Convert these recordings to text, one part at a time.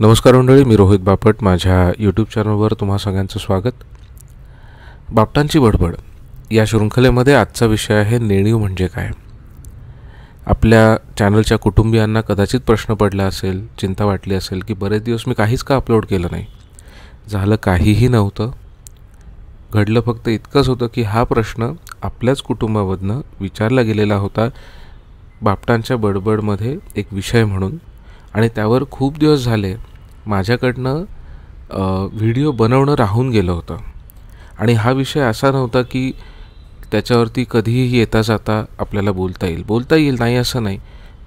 नमस्कार मंडळी मी रोहित बापट माझ्या यूट्यूब चॅनलवर तुम्हा सगळ्यांचं स्वागत बापटांची बडबड या शृंखलेमध्ये आजचा विषय आहे नेणीव म्हणजे काय आपल्या चॅनलच्या कुटुंबियांना कदाचित प्रश्न पडला असेल चिंता वाटली असेल की बरेच दिवस मी काहीच का अपलोड केलं नाही झालं काहीही नव्हतं घडलं फक्त इतकंच होतं की हा प्रश्न आपल्याच कुटुंबामधनं विचारला गेलेला होता बापटांच्या बडबडमध्ये एक विषय म्हणून आणि त्यावर खूप दिवस झाले माझ्याकडनं व्हिडिओ बनवणं राहून गेलं होतं आणि हा विषय असा नव्हता की त्याच्यावरती कधीही येता जाता आपल्याला बोलता येईल बोलता येईल नाही असं नाही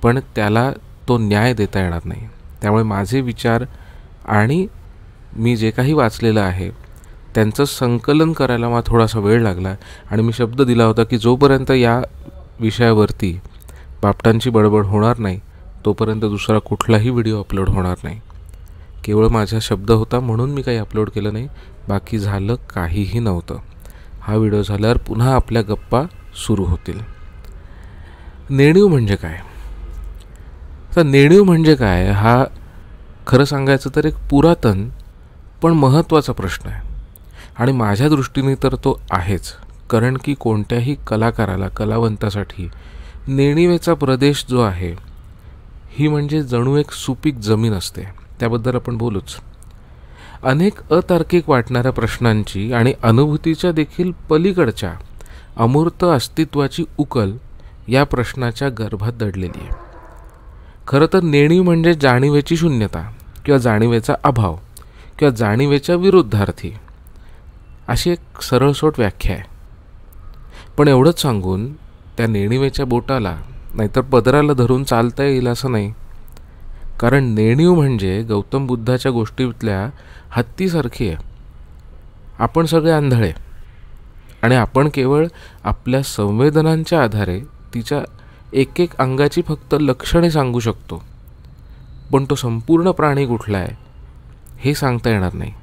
पण त्याला तो न्याय देता येणार नाही त्यामुळे माझे विचार आणि मी जे काही वाचलेलं आहे त्यांचं संकलन करायला मला थोडासा वेळ लागला आणि मी शब्द दिला होता की जोपर्यंत या विषयावरती बापटांची बडबड होणार नाही तोपर्यंत दुसरा कुठलाही व्हिडिओ अपलोड होणार नाही केवळ माझा शब्द होता म्हणून मी काही अपलोड केलं नाही बाकी झालं काहीही नव्हतं हा व्हिडिओ झाल्यावर पुन्हा आपल्या गप्पा सुरू होतील नेणीव म्हणजे काय तर नेणीव म्हणजे काय हा खरं सांगायचं तर एक पुरातन पण महत्त्वाचा प्रश्न आहे आणि माझ्या दृष्टीने तर तो आहेच कारण की कोणत्याही कलाकाराला कलावंतासाठी नेणिवेचा प्रदेश जो आहे ही म्हणजे जणू एक सुपीक जमीन असते त्याबद्दल आपण बोलूच अनेक अतार्किक वाटणाऱ्या प्रश्नांची आणि अनुभूतीच्या देखील पलीकडच्या अमूर्त अस्तित्वाची उकल या प्रश्नाच्या गर्भात दडलेली आहे खरं तर नेणी म्हणजे जाणीवेची शून्यता किंवा जाणीवेचा अभाव किंवा जाणीवेच्या विरुद्धार्थी अशी एक सरळसोट व्याख्या आहे पण एवढंच सांगून त्या नेणिवेच्या बोटाला नाहीतर पदराला धरून चालता येईल असं नाही कारण नेणीव म्हणजे गौतम बुद्धाच्या गोष्टीतल्या हत्तीसारखी आहे आपण सगळे आंधळे आणि आपण केवळ आपल्या संवेदनांच्या आधारे तिच्या एक एक अंगाची फक्त लक्षणे सांगू शकतो पण तो संपूर्ण प्राणी कुठला आहे हे सांगता येणार नाही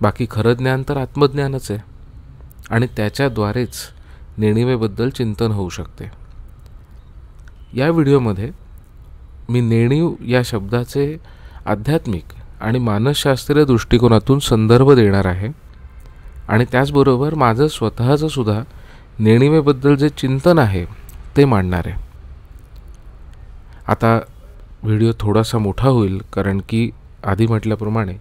बाकी खरं ज्ञान तर आत्मज्ञानच आहे आणि त्याच्याद्वारेच नेणिवेबद्दल चिंतन होऊ शकते या व्हिडिओमध्ये मी नेणीव या शब्दाचे आध्यात्मिक आणि मानसशास्त्रीय दृष्टिकोनातून संदर्भ देणार आहे आणि त्याचबरोबर माझं स्वतःचं सुद्धा नेणिवेबद्दल जे चिंतन आहे ते मांडणार आहे आता व्हिडिओ थोडासा मोठा होईल कारण की आधी म्हटल्याप्रमाणे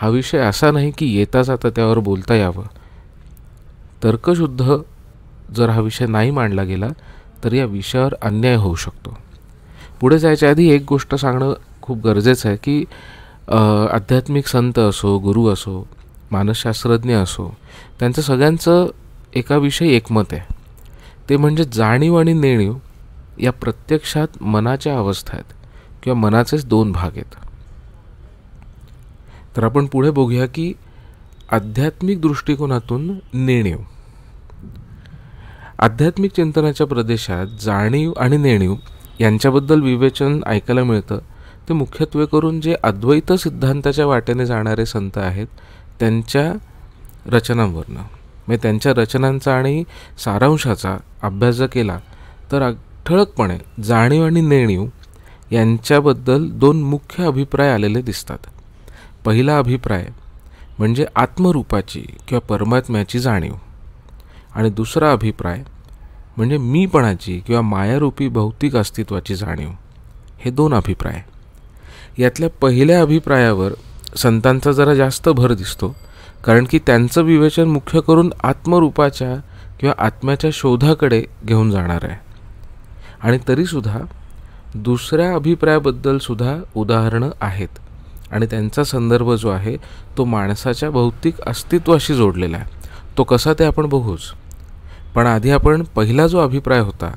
हा विषय असा नाही की येता जाता त्यावर बोलता यावं तर्कशुद्ध जर हा विषय नाही मांडला गेला तर या विषयावर अन्याय होऊ शकतो पुढे जायच्या आधी एक गोष्ट सांगणं खूप गरजेचं आहे की आध्यात्मिक संत असो गुरु असो मानसशास्त्रज्ञ असो त्यांचं सगळ्यांचं एकाविषयी एकमत आहे ते म्हणजे जाणीव आणि नेणीव या प्रत्यक्षात मनाच्या अवस्था आहेत किंवा मनाचेच दोन भाग आहेत तर आपण पुढे बघूया की आध्यात्मिक दृष्टिकोनातून नेणीव आध्यात्मिक चिंतनाच्या प्रदेशात जाणीव आणि नेणीव यांच्याबद्दल विवेचन ऐकायला मिळतं ते मुख्यत्वे करून जे अद्वैत सिद्धांताच्या वाटेने जाणारे संत आहेत त्यांच्या रचनांवरनं म्हणजे त्यांच्या रचनांचा आणि सारांशाचा अभ्यास जर केला तर ठळकपणे जाणीव आणि नेणीव यांच्याबद्दल दोन मुख्य अभिप्राय आलेले दिसतात पहिला अभिप्राय म्हणजे आत्मरूपाची किंवा परमात्म्याची जाणीव आणि दुसरा अभिप्राय म्हणजे मीपणाची किंवा मायारूपी भौतिक अस्तित्वाची जाणीव हे दोन अभिप्राय यातल्या पहिल्या अभिप्रायावर संतांचा जरा जास्त भर दिसतो कारण की त्यांचं विवेचन मुख्य करून आत्मरूपाच्या किंवा आत्म्याच्या शोधाकडे घेऊन जाणार आहे आणि तरीसुद्धा दुसऱ्या अभिप्रायाबद्दलसुद्धा उदाहरणं आहेत आणि त्यांचा संदर्भ जो आहे तो माणसाच्या भौतिक अस्तित्वाशी जोडलेला आहे तो कसा ते आपण बघूच पण आधी आपण पहिला जो अभिप्राय होता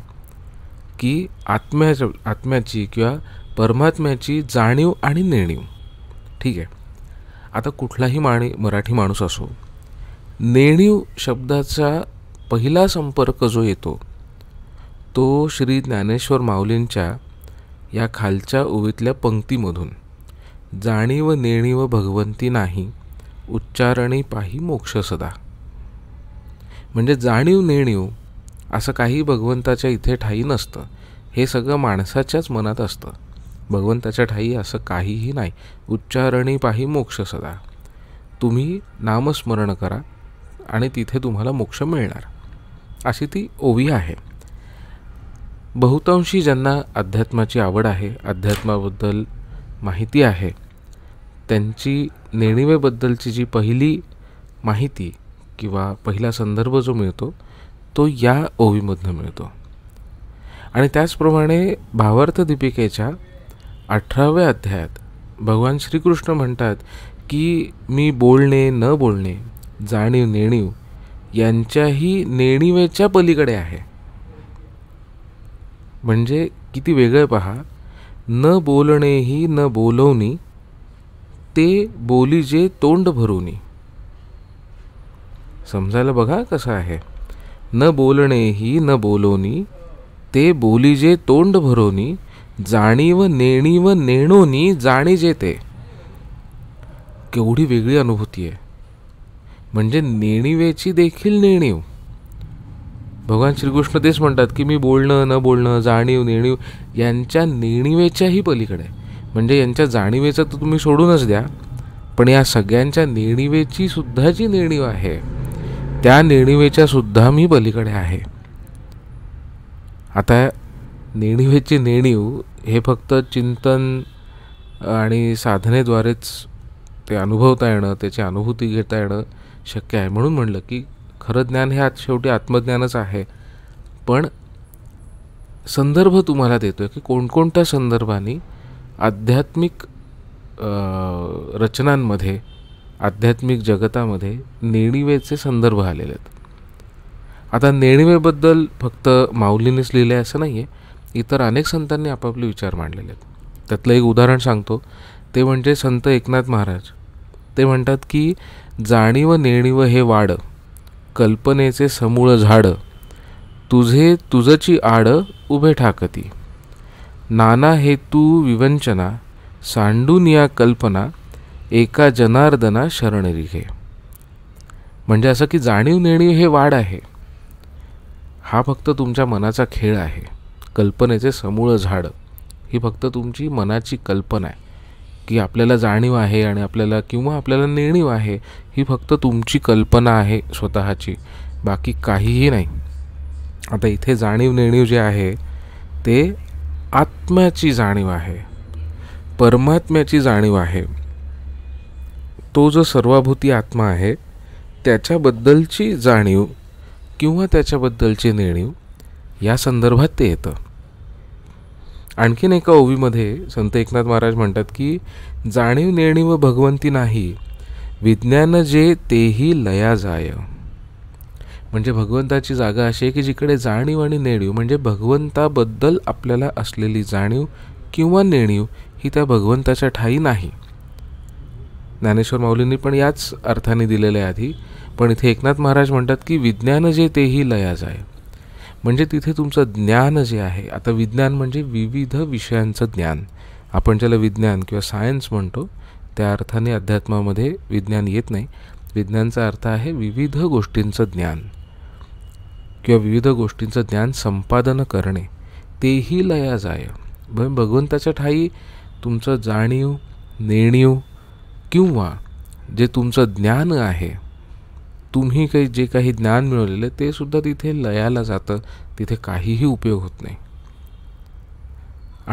की आत्म्या आत्म्याची किंवा परमात्म्याची जाणीव आणि नेणीव ठीक आहे आता कुठलाही माणी मराठी माणूस असो नेणीव शब्दाचा पहिला संपर्क जो येतो तो श्री ज्ञानेश्वर माऊलींच्या या खालच्या ओवीतल्या पंक्तीमधून जाणीव नेणीव भगवंती नाही उच्चारणी पाही मोक्ष सदा म्हणजे जाणीव नेणीव असं काही भगवंताच्या इथे ठाई नसतं हे सगळं माणसाच्याच मनात असतं भगवंताच्या ठाई असं काहीही नाही उच्चारणी पाही मोक्ष सदा तुम्ही नामस्मरण करा आणि तिथे तुम्हाला मोक्ष मिळणार अशी ती ओवी आहे बहुतांशी ज्यांना अध्यात्माची आवड आहे अध्यात्माबद्दल माहिती आहे त्यांची नेणिवेबद्दलची जी पहिली माहिती किंवा पहिला संदर्भ जो मिळतो तो या ओवीमधनं मिळतो आणि त्याचप्रमाणे भावार्थ दीपिकेच्या अठराव्या अध्यायात भगवान श्रीकृष्ण म्हणतात की मी बोलणे न बोलणे जाणीव नेणीव यांच्याही नेणिवेच्या पलीकडे आहे म्हणजे किती वेगळे पहा न बोलणेही न बोलवणी ते बोली जे तोंड भरूनी समजायला बघा कसं आहे न बोलणे ही न बोलोनी ते बोलीजे तोंड भरोनी जाणीव नेणीव नेणोनी जे ते केवढी वेगळी अनुभूती आहे म्हणजे नेणिवेची देखील नेणीव भगवान श्रीकृष्ण तेच म्हणतात की मी बोलणं न बोलणं जाणीव नेणीव यांच्या नेणिवेच्याही पलीकडे म्हणजे यांच्या जाणीवेचं तर तुम्ही सोडूनच द्या पण या सगळ्यांच्या नेणिवेची सुद्धा जी नेणीव आहे त्या नेणिवेच्या सुद्धा मी पलीकडे आहे आता नेणिवेची नेणीव हे फक्त चिंतन आणि साधनेद्वारेच ते अनुभवता येणं त्याची अनुभूती घेता येणं शक्य आहे म्हणून म्हणलं की खरं ज्ञान हे आत शेवटी आत्मज्ञानच आहे पण संदर्भ तुम्हाला देतो आहे की कोणकोणत्या संदर्भाने आध्यात्मिक रचनांमध्ये आध्यात्मिक जगतामध्ये नेणिवेचे संदर्भ आलेले आहेत आता नेणिवेबद्दल फक्त माऊलीनेच लिहिले असं नाही आहे इतर अनेक संतांनी आपापले विचार मांडलेले आहेत त्यातलं एक उदाहरण सांगतो ते म्हणजे संत एकनाथ महाराज ते म्हणतात की जाणीव नेणीव हे वाड कल्पनेचे समूळ झाडं तुझे तुझची आड उभे ठाकती नाना हेतू विवंचना सांडून या कल्पना एका जनार्दना शरणरी घे म्हणजे असं की जाणीव नेणी हे वाढ आहे हा फक्त तुमच्या मनाचा खेळ आहे कल्पनेचे समूळ झाड ही फक्त तुमची मनाची कल्पना आहे की आपल्याला जाणीव आहे आणि आपल्याला किंवा आपल्याला नेणीव आहे ही फक्त तुमची कल्पना आहे स्वतःची बाकी काहीही नाही आता इथे जाणीव नेणीव जे आहे ते आत्म्याची जाणीव आहे परमात्म्याची जाणीव आहे तो जो सर्वाभूती आत्मा आहे त्याच्याबद्दलची जाणीव किंवा त्याच्याबद्दलची नेणीव या संदर्भात ते येतं आणखीन एका ओवीमध्ये संत एकनाथ महाराज म्हणतात की जाणीव नेणीव भगवंती नाही विज्ञान जे तेही लया जाय म्हणजे भगवंताची जागा अशी आहे की जिकडे जाणीव आणि नेणीव म्हणजे भगवंताबद्दल आपल्याला असलेली जाणीव किंवा नेणीव ही त्या भगवंताच्या ठाई नाही ज्ञानेश्वर माऊलींनी पण याच अर्थाने दिलेलं आहे आधी पण इथे एकनाथ महाराज म्हणतात की विज्ञान जे तेही लयाज आहे म्हणजे तिथे तुमचं ज्ञान जे आहे आता विज्ञान म्हणजे विविध विषयांचं ज्ञान आपण ज्याला विज्ञान किंवा सायन्स म्हणतो त्या अर्थाने अध्यात्मामध्ये विज्ञान येत नाही विज्ञानचा अर्थ आहे विविध गोष्टींचं ज्ञान किंवा विविध गोष्टींचं ज्ञान संपादन करणे तेही लयाज आहे भगवंताच्या ठाई तुमचं जाणीव नेणीव किंवा जे तुमचं ज्ञान आहे तुम्ही काही जे काही ज्ञान मिळवलेलं ते सुद्धा तिथे लयाला जातं तिथे काहीही उपयोग होत नाही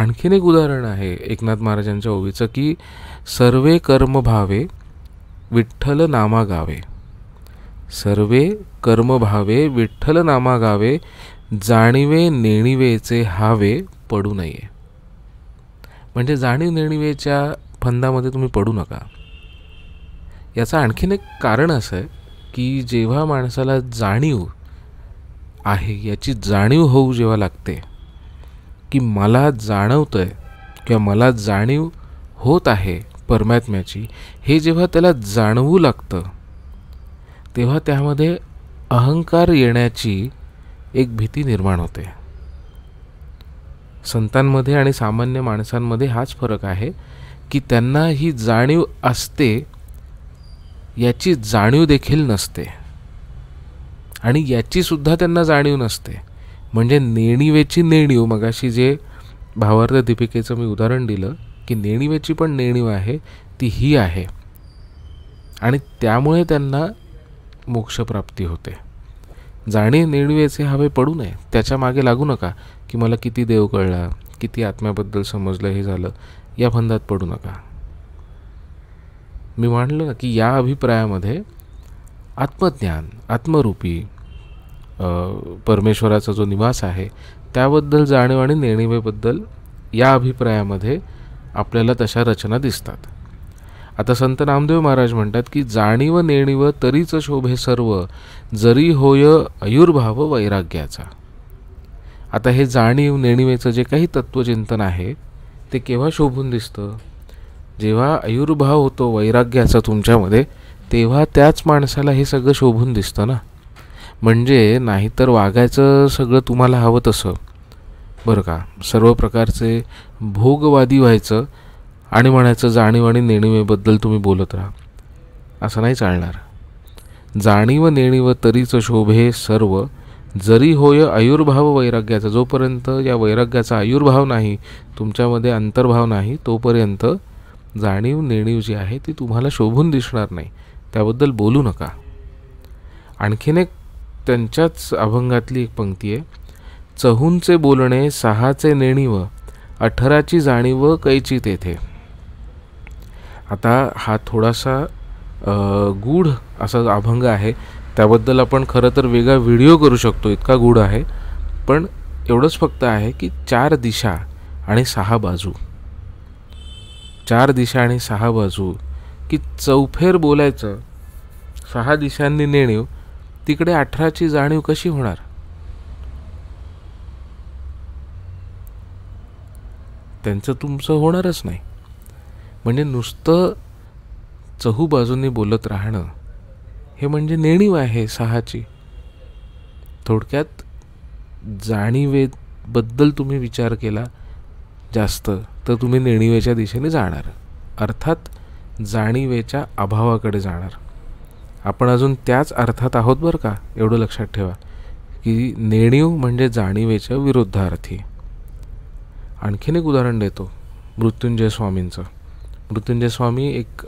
आणखीन एक उदाहरण आहे एकनाथ महाराजांच्या ओवीचं की सर्वे कर्म भावे विठ्ठल नामा गावे सर्वे कर्म भावे विठ्ठल नामा गावे जाणीवे नेणिवेचे हावे पडू नये म्हणजे जाणीव नेणिवेच्या फंदामध्ये तुम्ही पडू नका याचं आणखीन एक कारण असं आहे की जेव्हा माणसाला जाणीव आहे याची जाणीव होऊ जेव्हा लागते की मला जाणवतं आहे किंवा मला जाणीव होत आहे परमात्म्याची हे जेव्हा त्याला जाणवू लागतं तेव्हा त्यामध्ये अहंकार येण्याची एक भीती निर्माण होते संतांमध्ये आणि सामान्य माणसांमध्ये हाच फरक आहे की त्यांना ही जाणीव असते याची जाणीव देखील नसते आणि याचीसुद्धा त्यांना जाणीव नसते म्हणजे नेणिवेची नेणीव मगाशी जे भावार्थ दीपिकेचं मी उदाहरण दिलं की नेणिवेची पण नेणीव आहे ती ही आहे आणि त्यामुळे त्यांना मोक्षप्राप्ती होते जाणीव नेणिवेचे हवे पडू नये त्याच्या मागे लागू नका की मला किती देव कळला किती आत्म्याबद्दल समजलं हे झालं या फंदात पडू नका मी मांडलं ना की या अभिप्रायामध्ये आत्मज्ञान आत्मरूपी परमेश्वराचा जो निवास आहे त्याबद्दल जाणीव आणि नेणिवेबद्दल या अभिप्रायामध्ये आपल्याला तशा रचना दिसतात आता संत नामदेव महाराज म्हणतात की जाणीव नेणीव तरीच शोभे सर्व जरी होय आयुर्भाव वैराग्याचा आता हे जाणीव नेणिवेचं जे काही तत्त्वचिंतन आहे ते केव्हा शोभून दिसतं जेव्हा आयुर्भाव होतो वैराग्याचा तुमच्यामध्ये तेव्हा त्याच माणसाला हे सगळं शोभून दिसतं ना म्हणजे नाहीतर वागायचं सगळं तुम्हाला हवं तसं बरं का सर्व प्रकारचे भोगवादी व्हायचं आणि म्हणायचं जाणीव आणि नेणिवेबद्दल तुम्ही बोलत राहा असं नाही चालणार जाणीव नेणीव तरीचं शोभे सर्व जरी होय आयुर्भाव वैराग्याचा जोपर्यंत या वैराग्याचा आयुर्भाव नाही तुमच्यामध्ये अंतर्भाव नाही तोपर्यंत जाणीव नेणीव जी आहे ती तुम्हाला शोभून दिसणार नाही त्याबद्दल बोलू नका आणखीन एक त्यांच्याच अभंगातली एक पंक्ती आहे चहूंचे बोलणे सहाचे नेणीव अठराची जाणीव कैची तेथे आता हा थोडासा गूढ असा अभंग आहे त्याबद्दल आपण खरं तर वेगळा व्हिडिओ करू शकतो इतका गूढ आहे पण एवढंच फक्त आहे की चार दिशा आणि सहा बाजू चार दिशा आणि सहा बाजू की चौफेर बोलायचं सहा दिशांनी नेणीव तिकडे अठराची जाणीव कशी होणार त्यांचं तुमचं होणारच नाही म्हणजे नुसतं चहू बाजूंनी बोलत राहणं हे म्हणजे नेणीव आहे सहाची थोडक्यात जाणीवेबद्दल तुम्ही विचार केला जास्त तर तुम्ही नेणिवेच्या दिशेने जाणार अर्थात जाणीवेच्या अभावाकडे जाणार आपण अजून त्याच अर्थात आहोत बरं का एवढं लक्षात ठेवा की नेणीव म्हणजे जाणीवेच्या विरुद्धार्थी आणखीन एक उदाहरण देतो मृत्युंजय स्वामींचं मृत्युंजय स्वामी एक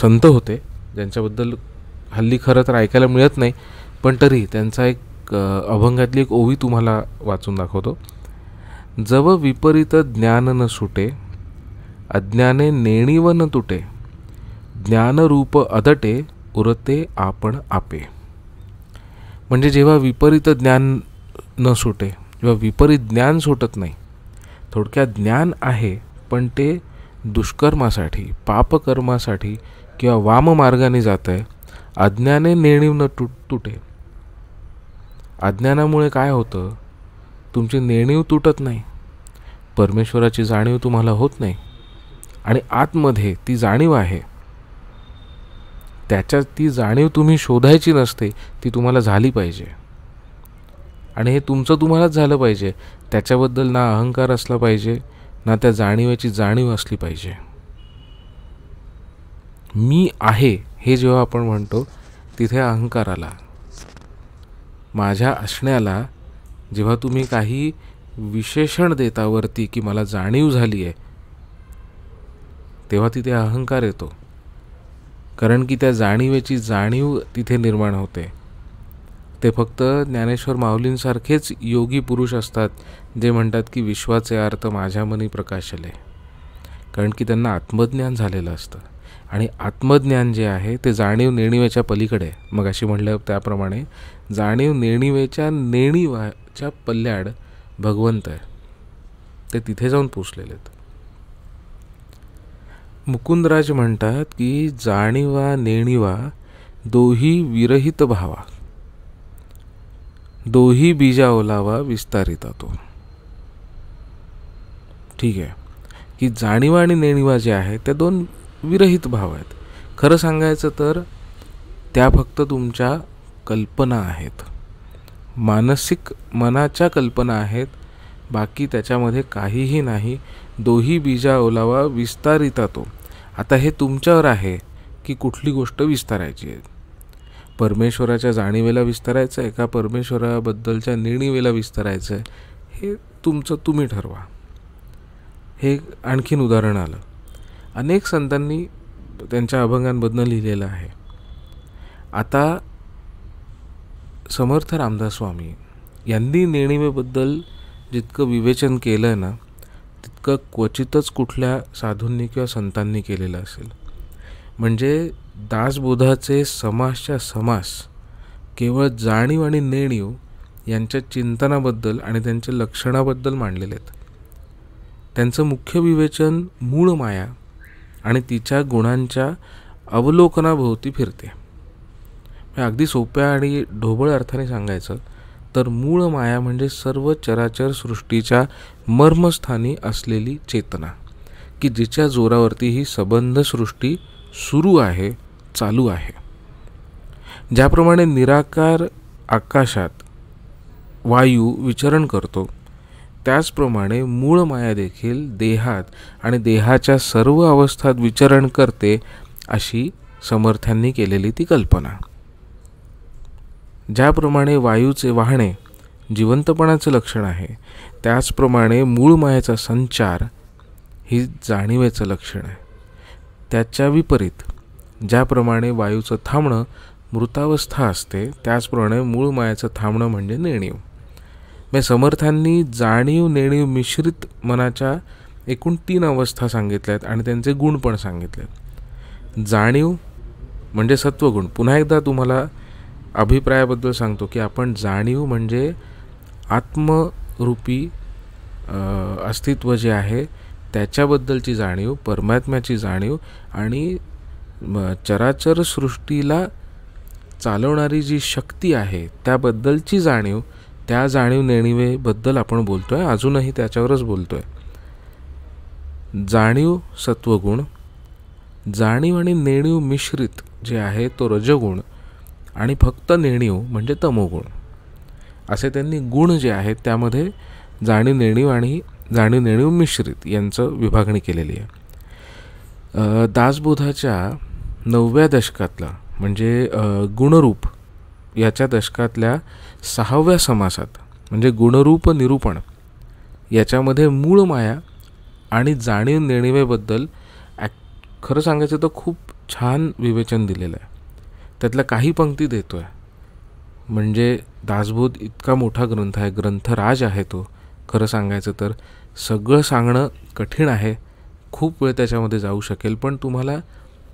संत होते ज्यांच्याबद्दल हल्ली खरं तर ऐकायला मिळत नाही पण तरी त्यांचा एक अभंगातली एक ओवी तुम्हाला वाचून दाखवतो जव विपरीत ज्ञान न सुटे अज्ञाने नेणीव न तुटे ज्ञानरूप अदटे उरते आपण आपे म्हणजे जेव्हा विपरीत ज्ञान न सुटे जेव्हा विपरीत ज्ञान सुटत नाही थोडक्यात ज्ञान आहे पण ते दुष्कर्मासाठी पापकर्मासाठी किंवा वाममार्गाने जात आहे अज्ञाने नेणीव न तुट तुटे अज्ञानामुळे काय होतं तुमची नेणीव तुटत नाही परमेश्वराची जाणीव तुम्हाला होत नाही आणि आतमध्ये ती जाणीव आहे त्याच्यात ती जाणीव तुम्ही शोधायची नसते ती तुम्हाला झाली पाहिजे आणि हे तुमचं तुम्हालाच झालं पाहिजे त्याच्याबद्दल ना अहंकार असला पाहिजे ना त्या जाणीवेची जाणीव असली पाहिजे मी आहे हे जेव्हा आपण म्हणतो तिथे अहंकाराला माझ्या असण्याला जेव्हा तुम्ही काही विशेषण देतावरती की मला जाणीव झाली आहे तेव्हा तिथे अहंकार येतो कारण की त्या जाणीवेची जाणीव तिथे निर्माण होते ते फक्त ज्ञानेश्वर माऊलींसारखेच योगी पुरुष असतात जे म्हणतात की विश्वाचे अर्थ माझ्या मनी प्रकाशले कारण की त्यांना आत्मज्ञान झालेलं असतं आणि आत्मज्ञान जे आहे ते जाणीव नेणीवेच्या पलीकडे मग अशी म्हटलं त्याप्रमाणे जाणीव नेणिवेच्या नेणिवाच्या पल्ल्याड भगवंत आहे ते तिथे जाऊन पोचलेले आहेत मुकुंदराज म्हणतात की जाणीवा नेणिवा दोही विरहित भावा दोही बीजा ओलावा विस्तारिता तो ठीक आहे की जाणीवा आणि नेणिवा जे आहेत त्या दोन विरहित भाव आहेत खरं सांगायचं तर त्या फक्त तुमच्या कल्पना आहेत मानसिक मनाच्या कल्पना आहेत बाकी त्याच्यामध्ये काहीही नाही दोही बीजा ओलावा विस्तारित तो आता हे तुमच्यावर आहे की कुठली गोष्ट विस्तारायची आहे परमेश्वराच्या जाणीवेला विस्तारायचं आहे का परमेश्वराबद्दलच्या निर्णिवेला विस्तारायचं आहे हे तुमचं तुम्ही ठरवा हे आणखीन उदाहरण आलं अनेक संतांनी त्यांच्या अभंगांबद्दल लिहिलेलं आहे आता समर्थ रामदास स्वामी यांनी नेणिवेबद्दल जितकं विवेचन केलं आहे ना तितकं क्वचितच कुठल्या साधूंनी किंवा संतांनी केलेलं असेल म्हणजे दासबोधाचे समासच्या समास केवळ जाणीव आणि नेणीव यांच्या चिंतनाबद्दल आणि त्यांच्या लक्षणाबद्दल मांडलेले आहेत त्यांचं मुख्य विवेचन मूळ माया आणि तिच्या गुणांच्या अवलोकनाभोवती फिरते अगदी सोप्या आणि ढोबळ अर्थाने सांगायचं तर मूळ माया म्हणजे सर्व चराचर सृष्टीच्या मर्मस्थानी असलेली चेतना की जिच्या जोरावरती ही सबंध सृष्टी सुरू आहे चालू आहे ज्याप्रमाणे निराकार आकाशात वायू विचरण करतो त्याचप्रमाणे मूळ माया देखील देहात आणि देहाच्या सर्व अवस्थात विचरण करते अशी समर्थ्यांनी केलेली ती कल्पना ज्याप्रमाणे वायूचे वाहणे जिवंतपणाचं लक्षण आहे त्याचप्रमाणे मूळ मायाचा संचार ही जाणीवेचं लक्षण आहे त्याच्या विपरीत ज्याप्रमाणे वायूचं थांबणं मृतावस्था असते त्याचप्रमाणे मूळ मायाचं थांबणं म्हणजे नेणीव मी समर्थांनी जाणीव नेणीव मिश्रित मनाच्या एकूण तीन अवस्था सांगितल्यात आणि त्यांचे गुण पण सांगितलेत जाणीव म्हणजे सत्वगुण पुन्हा एकदा तुम्हाला अभिप्रायाबद्दल सांगतो की आपण जाणीव म्हणजे आत्मरूपी अस्तित्व जे आहे त्याच्याबद्दलची जाणीव परमात्म्याची जाणीव आणि चराचर सृष्टीला चालवणारी जी शक्ती आहे त्याबद्दलची जाणीव त्या जाणीव नेणिवेबद्दल आपण बोलतो आहे अजूनही त्याच्यावरच बोलतो आहे जाणीव सत्वगुण जाणीव आणि नेणीव मिश्रित जे आहे तो रजगुण आणि फक्त नेणीव म्हणजे तमोगुण असे त्यांनी गुण जे आहेत त्यामध्ये जाणीव नेणीव आणि जाणीव नेणीव मिश्रित यांचं विभागणी केलेली आहे दासबोधाच्या नवव्या दशकातला म्हणजे गुणरूप याच्या दशकातल्या सहाव्या समासात म्हणजे गुणरूप निरूपण याच्यामध्ये मूळ माया आणि जाणीव नेणीवेबद्दल ॲक् खरं सांगायचं तर खूप छान विवेचन दिलेलं आहे त्यातल्या काही पंक्ती देतो आहे म्हणजे दासबोध इतका मोठा ग्रंथ आहे ग्रंथराज आहे तो खरं सांगायचं तर सगळं सांगणं कठीण आहे खूप वेळ त्याच्यामध्ये जाऊ शकेल पण तुम्हाला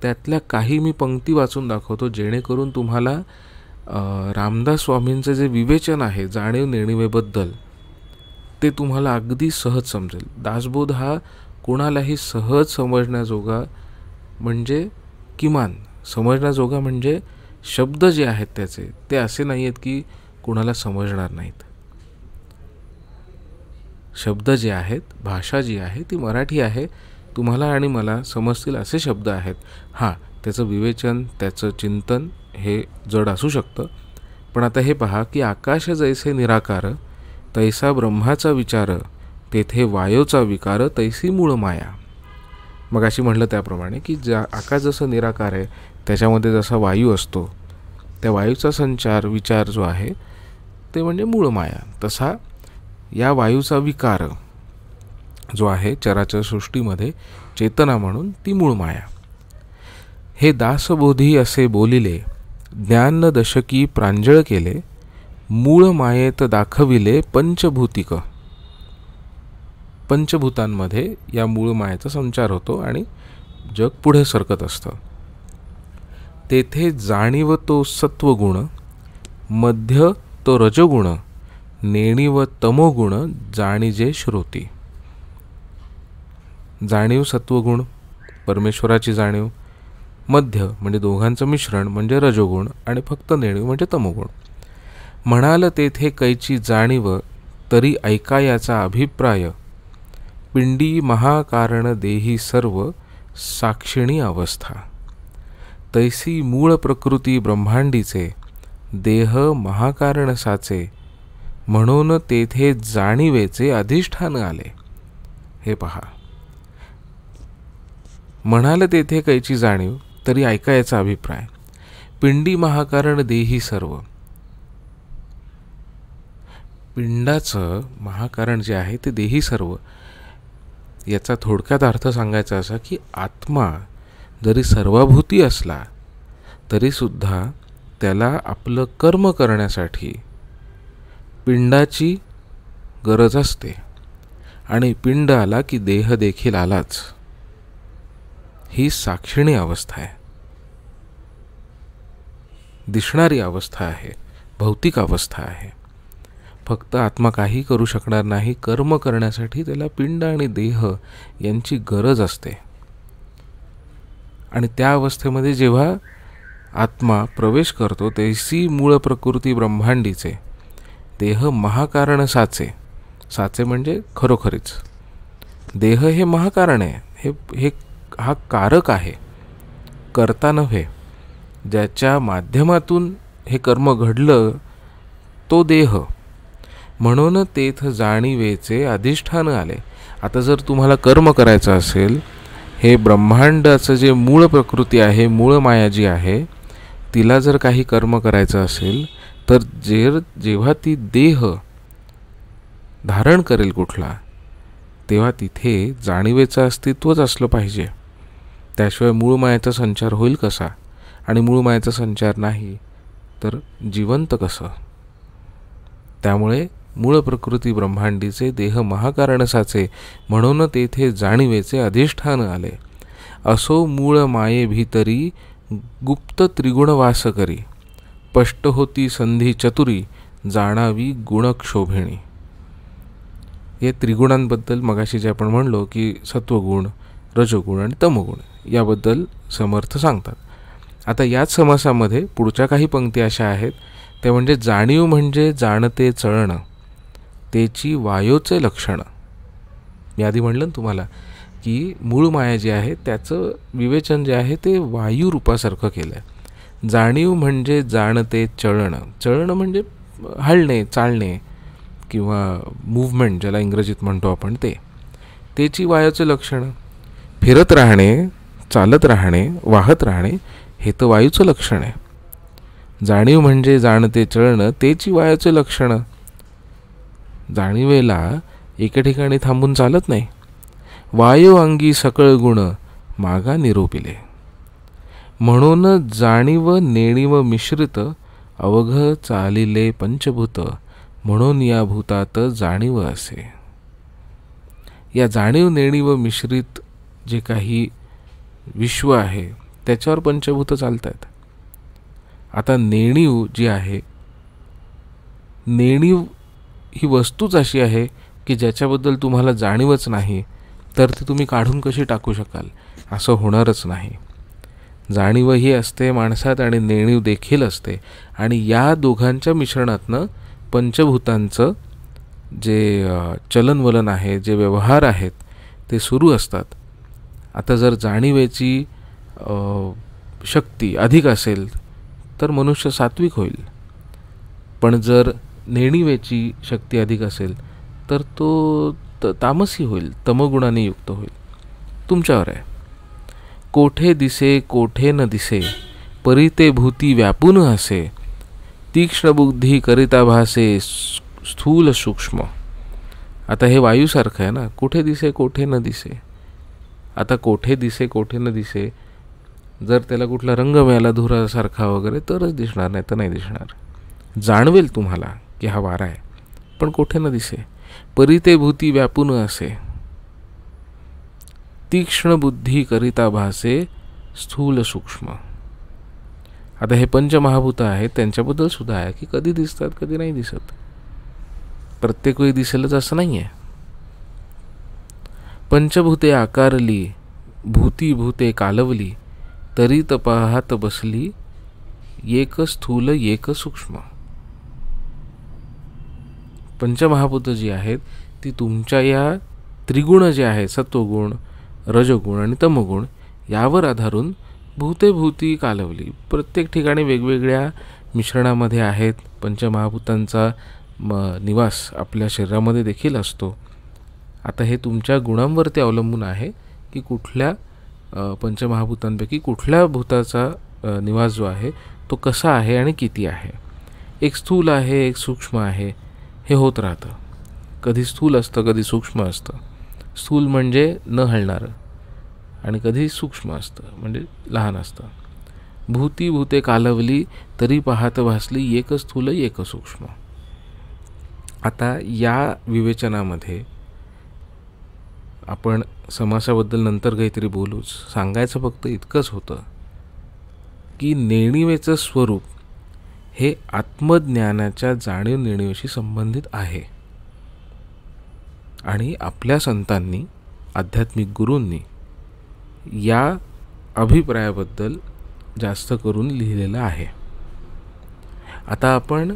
त्यातल्या काही मी पंक्ती वाचून दाखवतो जेणेकरून तुम्हाला रामदास स्वामींचं जे विवेचन आहे जाणीव नेणिवेबद्दल ते तुम्हाला अगदी सहज समजेल दासबोध हा कोणालाही सहज समजण्याजोगा म्हणजे किमान समजण्याजोगा म्हणजे शब्द जे आहेत त्याचे ते असे नाही आहेत की कुणाला समजणार नाहीत शब्द जे आहेत भाषा जी आहे ती मराठी आहे तुम्हाला आणि मला समजतील असे शब्द आहेत हां त्याचं विवेचन त्याचं चिंतन हे जड असू शकतं पण आता हे पहा की आकाश जैसे निराकार तैसा ब्रह्माचा विचार तेथे वायोचा विकार तैसी मूळ माया मग अशी म्हटलं त्याप्रमाणे की ज्या आकाश जसं निराकार आहे त्याच्यामध्ये जसा वायू असतो त्या वायूचा संचार विचार जो आहे ते म्हणजे मूळ माया तसा या वायूचा विकार जो आहे चराचर सृष्टीमध्ये चेतना म्हणून ती मूळ माया हे दासबोधी असे बोलिले ज्ञान दशकी प्रांजळ केले मूळ मायेत दाखविले पंचभूतिक पंचभूतांमध्ये या मूळ मायेचा संचार होतो आणि जग पुढे सरकत असतं तेथे जाणीव तो सत्वगुण मध्य तो रजोगुण नेणीव तमोगुण जाणीजे श्रोती जाणीव सत्वगुण परमेश्वराची जाणीव मध्य म्हणजे दोघांचं मिश्रण म्हणजे रजोगुण आणि फक्त नेणीव म्हणजे तमोगुण म्हणाल तेथे कैची जाणीव तरी ऐका याचा अभिप्राय पिंडी महाकारण देही सर्व साक्षिणी अवस्था तैसी मूळ प्रकृती ब्रह्मांडीचे देह महाकारण साचे म्हणून तेथे जाणीवेचे अधिष्ठान आले हे पहा म्हणाल तेथे कैची जाणीव तरी ऐकायचा अभिप्राय पिंडी महाकारण देही सर्व पिंडाचं महाकारण जे आहे ते देही सर्व याचा थोडक्यात अर्थ सांगायचा असा की आत्मा जरी सर्वाभूती असला तरीसुद्धा त्याला आपलं कर्म करण्यासाठी पिंडाची गरज असते आणि पिंड आला की देह देखील आलाच ही साक्षिणी अवस्था आहे दिसणारी अवस्था आहे भौतिक अवस्था आहे फक्त आत्मा काही करू शकणार नाही कर्म करण्यासाठी त्याला पिंड आणि देह यांची गरज असते आणि त्या अवस्थेमध्ये जेव्हा आत्मा प्रवेश करतो तैसी मूळ प्रकृती ब्रह्मांडीचे देह महाकारण साचे साचे म्हणजे खरोखरीच देह हे महाकारण आहे हे हे हा कारक आहे करता नव्हे ज्याच्या माध्यमातून हे कर्म घडलं तो देह म्हणून तेथ जाणीवेचे अधिष्ठान आले आता जर तुम्हाला कर्म करायचं असेल हे ब्रह्मांडाचं जे मूळ प्रकृती आहे मूळ माया जी आहे तिला जर काही कर्म करायचं असेल तर जे जेव्हा ती देह धारण करेल कुठला तेव्हा तिथे जाणीवेचं अस्तित्वच असलं पाहिजे त्याशिवाय मूळ मायाचा संचार होईल कसा आणि मूळ मायाचा संचार नाही तर जिवंत कसं त्यामुळे मूळ प्रकृती ब्रह्मांडीचे देह महाकारणसाचे म्हणून तेथे जाणीवेचे अधिष्ठान आले असो मूळ माये भीतरी गुप्त त्रिगुणवास करी स्पष्ट होती संधी चतुरी जाणावी गुणक्षोभिणी हे त्रिगुणांबद्दल मगाशी जे आपण म्हणलो की सत्वगुण रजोगुण आणि तमगुण याबद्दल समर्थ सांगतात आता याच समासामध्ये पुढच्या काही पंक्ती अशा आहेत ते म्हणजे जाणीव म्हणजे जाणते चळणं त्याची वायोचे लक्षणं मी आधी म्हणलं ना तुम्हाला की मूळ माया जी आहे त्याचं विवेचन जे आहे ते वायू रूपासारखं केलं आहे जाणीव म्हणजे जाणते चळणं चळणं म्हणजे हलणे चालणे किंवा मूवमेंट ज्याला इंग्रजीत म्हणतो आपण ते त्याची वायाचं लक्षणं फिरत राहणे चालत राहणे वाहत राहणे हे तर वायूचं लक्षण आहे जाणीव म्हणजे जाणते चळणं त्याची वायाचं लक्षणं जाणीवेला एके ठिकाणी थांबून चालत नाही वायू अंगी सकळ गुण मागा निरोपिले म्हणून जाणीव नेणीव मिश्रित अवघ चालिले पंचभूत म्हणून या भूतात जाणीव असे या जाणीव नेणीव मिश्रित जे काही विश्व आहे त्याच्यावर पंचभूत चालत आता नेणीव जी आहे नेणीव ही वस्तूच अशी आहे की ज्याच्याबद्दल तुम्हाला जाणीवच नाही तर ती तुम्ही काढून कशी टाकू शकाल असं होणारच नाही जाणीवही असते माणसात आणि नेणीव देखील असते आणि या दोघांच्या मिश्रणातनं पंचभूतांचं जे चलनवलन आहे जे व्यवहार आहेत ते सुरू असतात आता जर जाणीवेची शक्ती अधिक असेल तर मनुष्य सात्विक होईल पण जर नेणिवेची शक्ती अधिक असेल तर तो त तामसी होईल तमगुणाने युक्त होईल तुमच्यावर आहे कोठे दिसे कोठे न दिसे परी भूती व्यापून तीक्ष्ण बुद्धी करिता भासे स्थूल सूक्ष्म आता हे वायूसारखं आहे ना कुठे दिसे कोठे न दिसे आता कोठे दिसे कोठे न दिसे जर त्याला कुठला रंग मिळाला धुरासारखा वगैरे तरच दिसणार नाही तर नाही दिसणार जाणवेल तुम्हाला की हा वारा आहे पण कोठे न दिसे परिते भूती व्यापून असे तीक्ष्ण बुद्धी करिता भासे स्थूल सूक्ष्म आता हे पंचमहाभूत आहेत त्यांच्याबद्दल सुद्धा आहे की कधी दिसतात कधी नाही दिसत प्रत्येक वेळी दिसेलच असं नाही आहे पंचभूते आकारली भूती भूते कालवली तरी तपाहात बसली एक स्थूल एक सूक्ष्म पंचमहाभूत जी आहेत ती तुमच्या या त्रिगुण जे आहेत सत्वगुण रजगुण आणि तमगुण यावर आधारून भूतेभूती कालवली प्रत्येक ठिकाणी वेगवेगळ्या मिश्रणामध्ये आहेत पंचमहाभूतांचा म निवास आपल्या शरीरामध्ये देखील असतो आता हे तुमच्या गुणांवरती अवलंबून आहे की कुठल्या पंचमहाभूतांपैकी कुठल्या भूताचा निवास जो आहे तो कसा आहे आणि किती आहे एक स्थूल आहे एक सूक्ष्म आहे हे होत राहतं कधी स्थूल असतं कधी सूक्ष्म असतं स्थूल म्हणजे न हलणारं आणि कधी सूक्ष्म असतं म्हणजे लहान असतं भूती भूते कालवली तरी पाहत भासली एक स्थूल एक सूक्ष्म आता या विवेचनामध्ये आपण समासाबद्दल नंतर काहीतरी बोलूच सांगायचं फक्त इतकंच होतं की नेणिवेचं स्वरूप हे आत्मज्ञानाच्या जाणीव निर्णयाशी संबंधित आहे आणि आपल्या संतांनी आध्यात्मिक गुरूंनी या अभिप्रायाबद्दल जास्त करून लिहिलेलं आहे आता आपण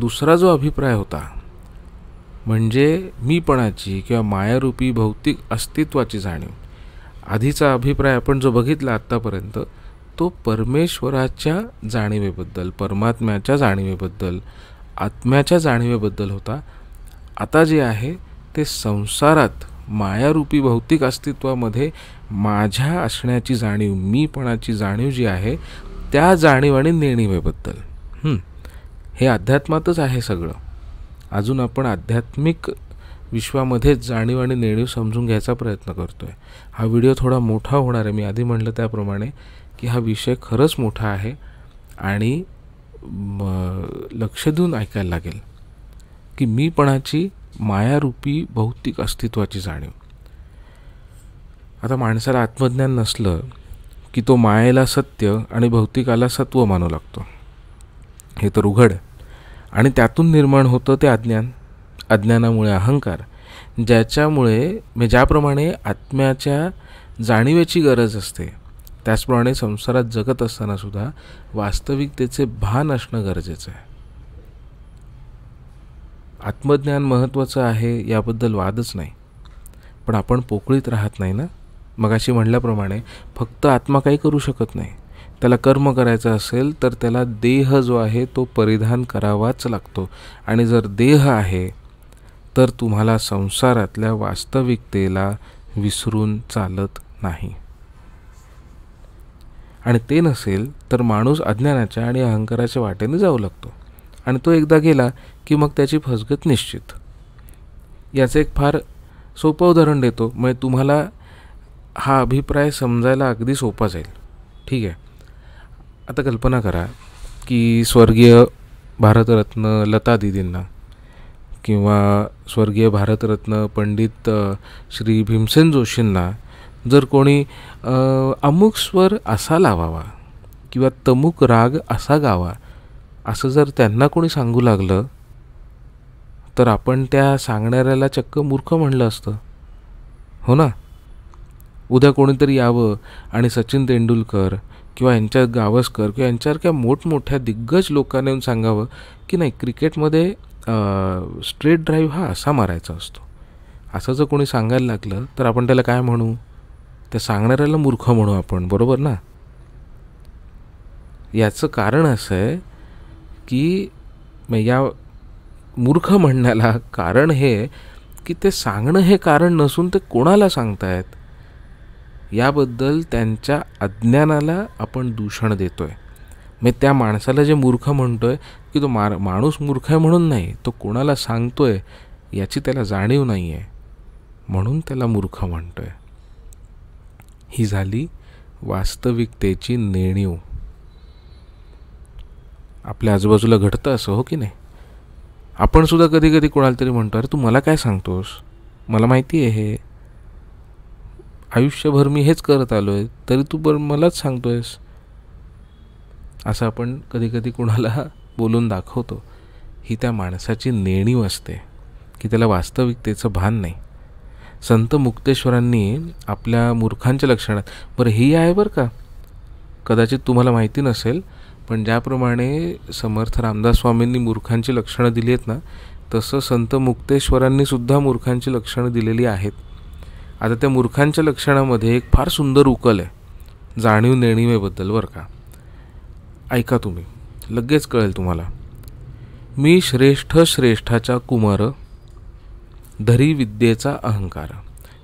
दुसरा जो अभिप्राय होता म्हणजे मीपणाची किंवा मायारूपी भौतिक अस्तित्वाची जाणीव आधीचा अभिप्राय आपण जो बघितला आत्तापर्यंत तो परमेश्वराच्या जाणिवेबद्दल परमात्म्याच्या जाणिवेबद्दल आत्म्याच्या जाणिवेबद्दल होता आता जे आहे ते संसारात मायारूपी भौतिक अस्तित्वामध्ये माझ्या असण्याची जाणीव मीपणाची जाणीव जी आहे त्या जाणीव आणि नेणिवेबद्दल हे अध्यात्मातच आहे सगळं अजून आपण आध्यात्मिक विश्वामध्ये जाणीव आणि नेणीव समजून घ्यायचा प्रयत्न करतो आहे हा व्हिडिओ थोडा मोठा होणार आहे मी आधी म्हटलं त्याप्रमाणे की हा विषय खरंच मोठा आहे आणि लक्ष देऊन ऐकायला लागेल की मीपणाची मायारूपी भौतिक अस्तित्वाची जाणीव आता माणसाला आत्मज्ञान नसलं की तो मायेला सत्य आणि भौतिकाला सत्व मानू लागतो हे तर उघड आणि त्यातून निर्माण होतं ते अज्ञान अज्ञानामुळे अहंकार ज्याच्यामुळे म्हणजे ज्याप्रमाणे आत्म्याच्या जाणिवेची गरज असते त्याचप्रमाणे संसारात जगत असतानासुद्धा वास्तविकतेचे भान असणं गरजेचं आहे आत्मज्ञान महत्त्वाचं आहे याबद्दल वादच नाही पण आपण पोकळीत राहत नाही ना मगाशी म्हणल्याप्रमाणे फक्त आत्मा काही करू शकत नाही त्याला कर्म करायचं असेल तर त्याला देह जो आहे तो परिधान करावाच लागतो आणि जर देह आहे तर तुम्हाला संसारातल्या वास्तविकतेला विसरून चालत नाही आणि ते नसेल तर माणूस अज्ञानाच्या आणि अहंकाराच्या वाटेने जाऊ लागतो आणि तो एकदा गेला की मग त्याची फसगत निश्चित याचं एक फार सोपं उदाहरण देतो म्हणजे तुम्हाला हा अभिप्राय समजायला अगदी सोपा जाईल ठीक आहे आता कल्पना करा की स्वर्गीय भारतरत्न लता दिदींना किंवा स्वर्गीय भारतरत्न पंडित श्री भीमसेन जोशींना जर कोणी अमुक स्वर असा लावावा किंवा तमुक राग असा गावा असं जर त्यांना कोणी सांगू लागलं तर आपण त्या सांगणाऱ्याला चक्क मूर्ख म्हणलं असतं हो ना उद्या कोणीतरी यावं आणि सचिन तेंडुलकर किंवा यांच्या गावस्कर किंवा यांच्यासारख्या मोठमोठ्या दिग्गज लोकांना येऊन सांगावं की नाही क्रिकेटमध्ये स्ट्रेट ड्राईव्ह हा असा मारायचा असतो असं जर कोणी सांगायला लागलं तर आपण त्याला काय म्हणू त्या सांगणाऱ्याला मूर्ख म्हणू आपण बरोबर ना याचं कारण असं आहे की या मूर्ख म्हणण्याला कारण हे की ते सांगणं हे कारण नसून ते कोणाला सांगतायत याबद्दल त्यांच्या अज्ञानाला आपण दूषण देतो आहे मग त्या माणसाला जे मूर्ख म्हणतो आहे की तो मार माणूस मूर्ख आहे म्हणून नाही तो कोणाला सांगतो आहे याची त्याला जाणीव नाही आहे म्हणून त्याला मूर्ख म्हणतो आहे ही झाली वास्तविकतेची नेणीव आपल्या आजूबाजूला घडतं असं हो की नाही आपण सुद्धा कधी कधी कोणाला तरी म्हणतो अरे तू मला काय सांगतोस मला माहिती आहे हे आयुष्यभर मी हेच करत आलो आहे तरी तू पण मलाच सांगतो आहेस असं आपण कधी कधी कोणाला बोलून दाखवतो ही त्या माणसाची नेणीव असते की त्याला वास्तविकतेचं भान नाही संत मुक्तेश्वरांनी आपल्या मूर्खांच्या लक्षणात बरं ही आहे बरं का कदाचित तुम्हाला माहिती नसेल पण ज्याप्रमाणे समर्थ रामदास स्वामींनी मूर्खांची लक्षणं दिली आहेत ना तसं संत मुक्तेश्वरांनी सुद्धा मूर्खांची लक्षणं दिलेली आहेत आता त्या मूर्खांच्या लक्षणामध्ये एक फार सुंदर उकल आहे जाणीव नेणिवेबद्दल बरं का ऐका तुम्ही लगेच कळेल तुम्हाला मी श्रेष्ठ श्रेष्ठाच्या कुमार धरी विद्येचा अहंकार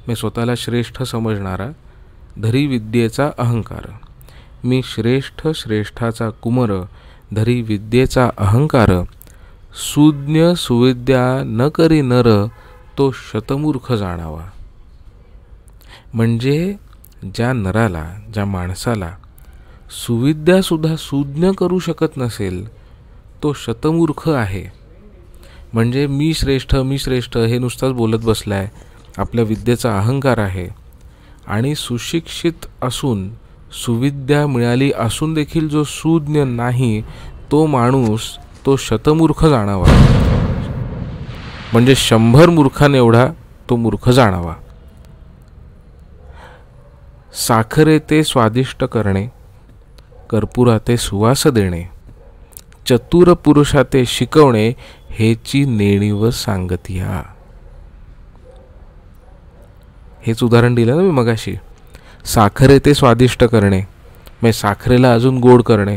मी स्वतःला श्रेष्ठ समजणारा धरी विद्येचा अहंकार मी श्रेष्ठ श्रेष्ठाचा कुमर धरी विद्येचा अहंकार सुज्ञ सुविद्या न करी नर तो शतमूर्ख जाणावा म्हणजे ज्या नराला ज्या माणसाला सुविद्यासुद्धा सुज्ञ करू शकत नसेल तो शतमूर्ख आहे म्हणजे मी श्रेष्ठ मी श्रेष्ठ हे नुसताच बोलत बसलाय आहे आपल्या विद्येचा अहंकार आहे आणि सुशिक्षित असून सुविद्या मिळाली असून देखील जो सुज्ञ नाही तो माणूस तो शतमूर्ख जाणावा म्हणजे शंभर एवढा तो मूर्ख जाणावा साखरे ते स्वादिष्ट करणे कर्पुराते ते सुवास देणे चतुर पुरुषाते शिकवणे हेची नेणीव सांगत या हेच उदाहरण दिलं ना मी मगाशी साखरे ते स्वादिष्ट करणे मग म्हणजे साखरेला अजून गोड करणे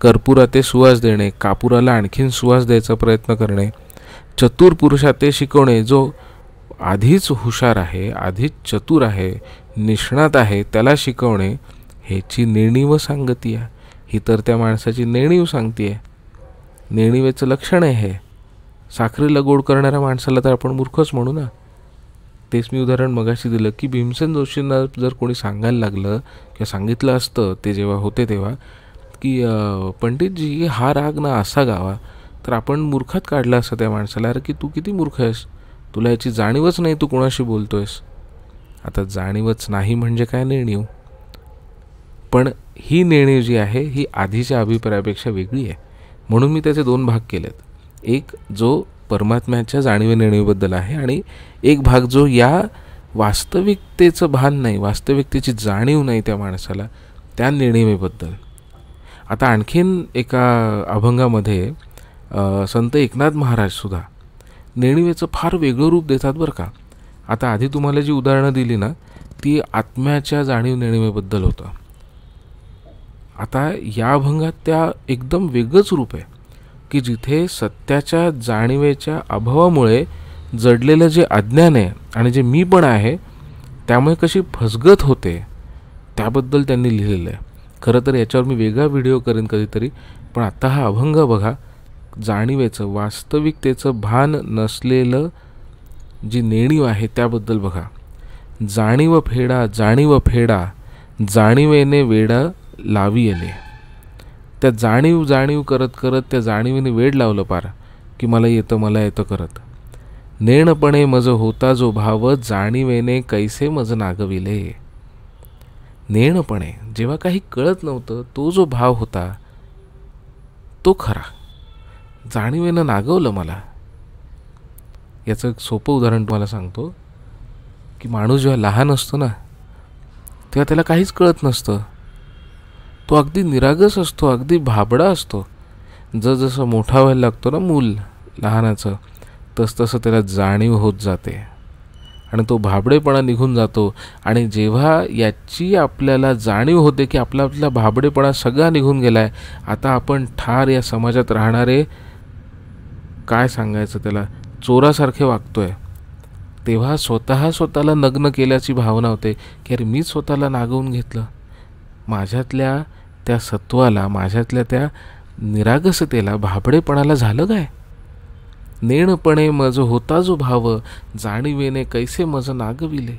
कर्पुरा ते सुवास देणे कापुराला आणखीन सुवास द्यायचा प्रयत्न करणे चतुर पुरुषा ते शिकवणे जो आधीच हुशार आहे आधीच चतुर आहे निष्णात आहे त्याला शिकवणे ह्याची नेणीव सांगती आहे ही तर त्या माणसाची नेणीव सांगती आहे नेणिवेचं लक्षण आहे हे साखरेला गोड करणाऱ्या माणसाला तर आपण मूर्खच म्हणू ना तेच मी उदाहरण मगाशी दिलं की भीमसेन जोशींना जर कोणी सांगायला लागलं किंवा सांगितलं असतं ते जेव्हा होते तेव्हा की पंडितजी हा राग ना असा गावा तर आपण मूर्खात काढला असं त्या माणसाला अरे की तू किती मूर्ख आहेस तुला याची जाणीवच नाही तू कोणाशी बोलतो आहेस आता जाणीवच नाही म्हणजे काय नेणीव पण ही नेणीव जी आहे ही आधीच्या अभिप्रायापेक्षा वेगळी आहे म्हणून मी त्याचे दोन भाग केलेत एक जो परमात्म्याच्या जाणीव जाणीवनिर्णीबद्दल आहे आणि एक भाग जो या वास्तविकतेचं भान नाही वास्तविकतेची जाणीव नाही त्या माणसाला त्या निर्णिमेबद्दल आता आणखीन एका अभंगामध्ये संत एकनाथ महाराजसुद्धा नेणिवेचं फार वेगळं रूप देतात बरं का आता आधी तुम्हाला जी उदाहरणं दिली ना ती आत्म्याच्या जाणीव नेणिवेबद्दल होतं आता या अभंगात त्या एकदम वेगळंच रूप आहे की जिथे सत्याच्या जाणीवेच्या अभावामुळे जडलेलं जे अज्ञान आहे आणि जे मी पण आहे त्यामुळे कशी फसगत होते त्याबद्दल त्यांनी लिहिलेलं आहे खरं तर याच्यावर मी वेगळा व्हिडिओ करेन कधीतरी पण आता हा अभंग बघा जाणीवेचं वास्तविकतेचं भान नसलेलं जी नेणीव आहे त्याबद्दल बघा जाणीव फेडा जाणीव फेडा जाणीवेने वेडा लावी आले त्या जाणीव जाणीव करत करत त्या जाणीवीने वेळ लावलं पार की मला येतं मला येतं करत नेणपणे मज होता जो भाव जाणीवेने कैसे मज नागविले नेणपणे जेव्हा काही कळत नव्हतं तो जो भाव होता तो खरा जाणीवेनं नागवलं मला याचं एक सोपं उदाहरण तुम्हाला सांगतो की माणूस जेव्हा लहान असतो ना तेव्हा त्याला काहीच कळत नसतं तो अगदी निरागस असतो अगदी भाबडा असतो जसजसं मोठा व्हायला लागतो ना मूल लहानाचं तसतसं त्याला जाणीव होत जाते आणि तो भाबडेपणा निघून जातो आणि जेव्हा याची आपल्याला जाणीव होते की आपला आपला भाबडेपणा सगळा निघून गेला आहे आता आपण ठार या समाजात राहणारे काय सांगायचं त्याला चोरासारखे वागतो आहे तेव्हा स्वतः स्वतःला नग्न केल्याची भावना होते की अरे मी स्वतःला नागवून घेतलं माझ्यातल्या त्या सत्वाला माझ्यातल्या त्या निरागसतेला भाबडेपणाला झालं काय नेणपणे मज होता जो भाव जाणीवेने कैसे मज नागविले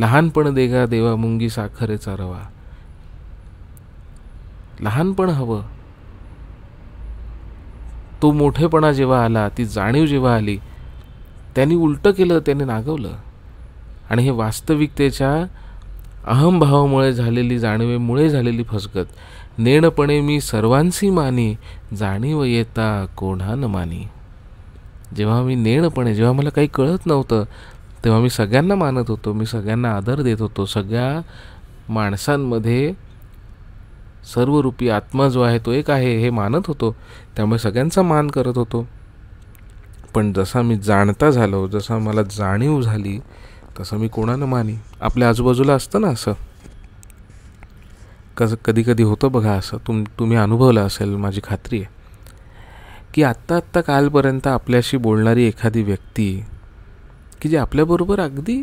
लहानपण देगा देवा मुंगी साखरेचा रवा लहानपण हवं तो मोठेपणा जेव्हा आला ती जाणीव जेव्हा आली त्यांनी उलटं केलं त्याने नागवलं आणि हे वास्तविकतेच्या अहमभावामुळे झालेली जाणीवेमुळे झालेली फसगत नेणपणे मी सर्वांशी मानी जाणीव येता कोणा न मानी जेव्हा मी नेणपणे जेव्हा मला काही कळत नव्हतं तेव्हा मी सगळ्यांना मानत होतो मी सगळ्यांना आदर देत होतो सगळ्या माणसांमध्ये सर्वरूपी आत्मा जो आहे तो एक आहे हे मानत होतो त्यामुळे सगळ्यांचा मान करत होतो पण जसा मी जाणता झालो जसा मला जाणीव झाली तसं मी कोणानं मानी आपल्या आजूबाजूला असतं ना असं कसं कधी कधी होतं बघा असं तुम तुम्ही अनुभवलं असेल माझी खात्री आहे की आत्ता आत्ता कालपर्यंत आपल्याशी बोलणारी एखादी व्यक्ती की जी आपल्याबरोबर अगदी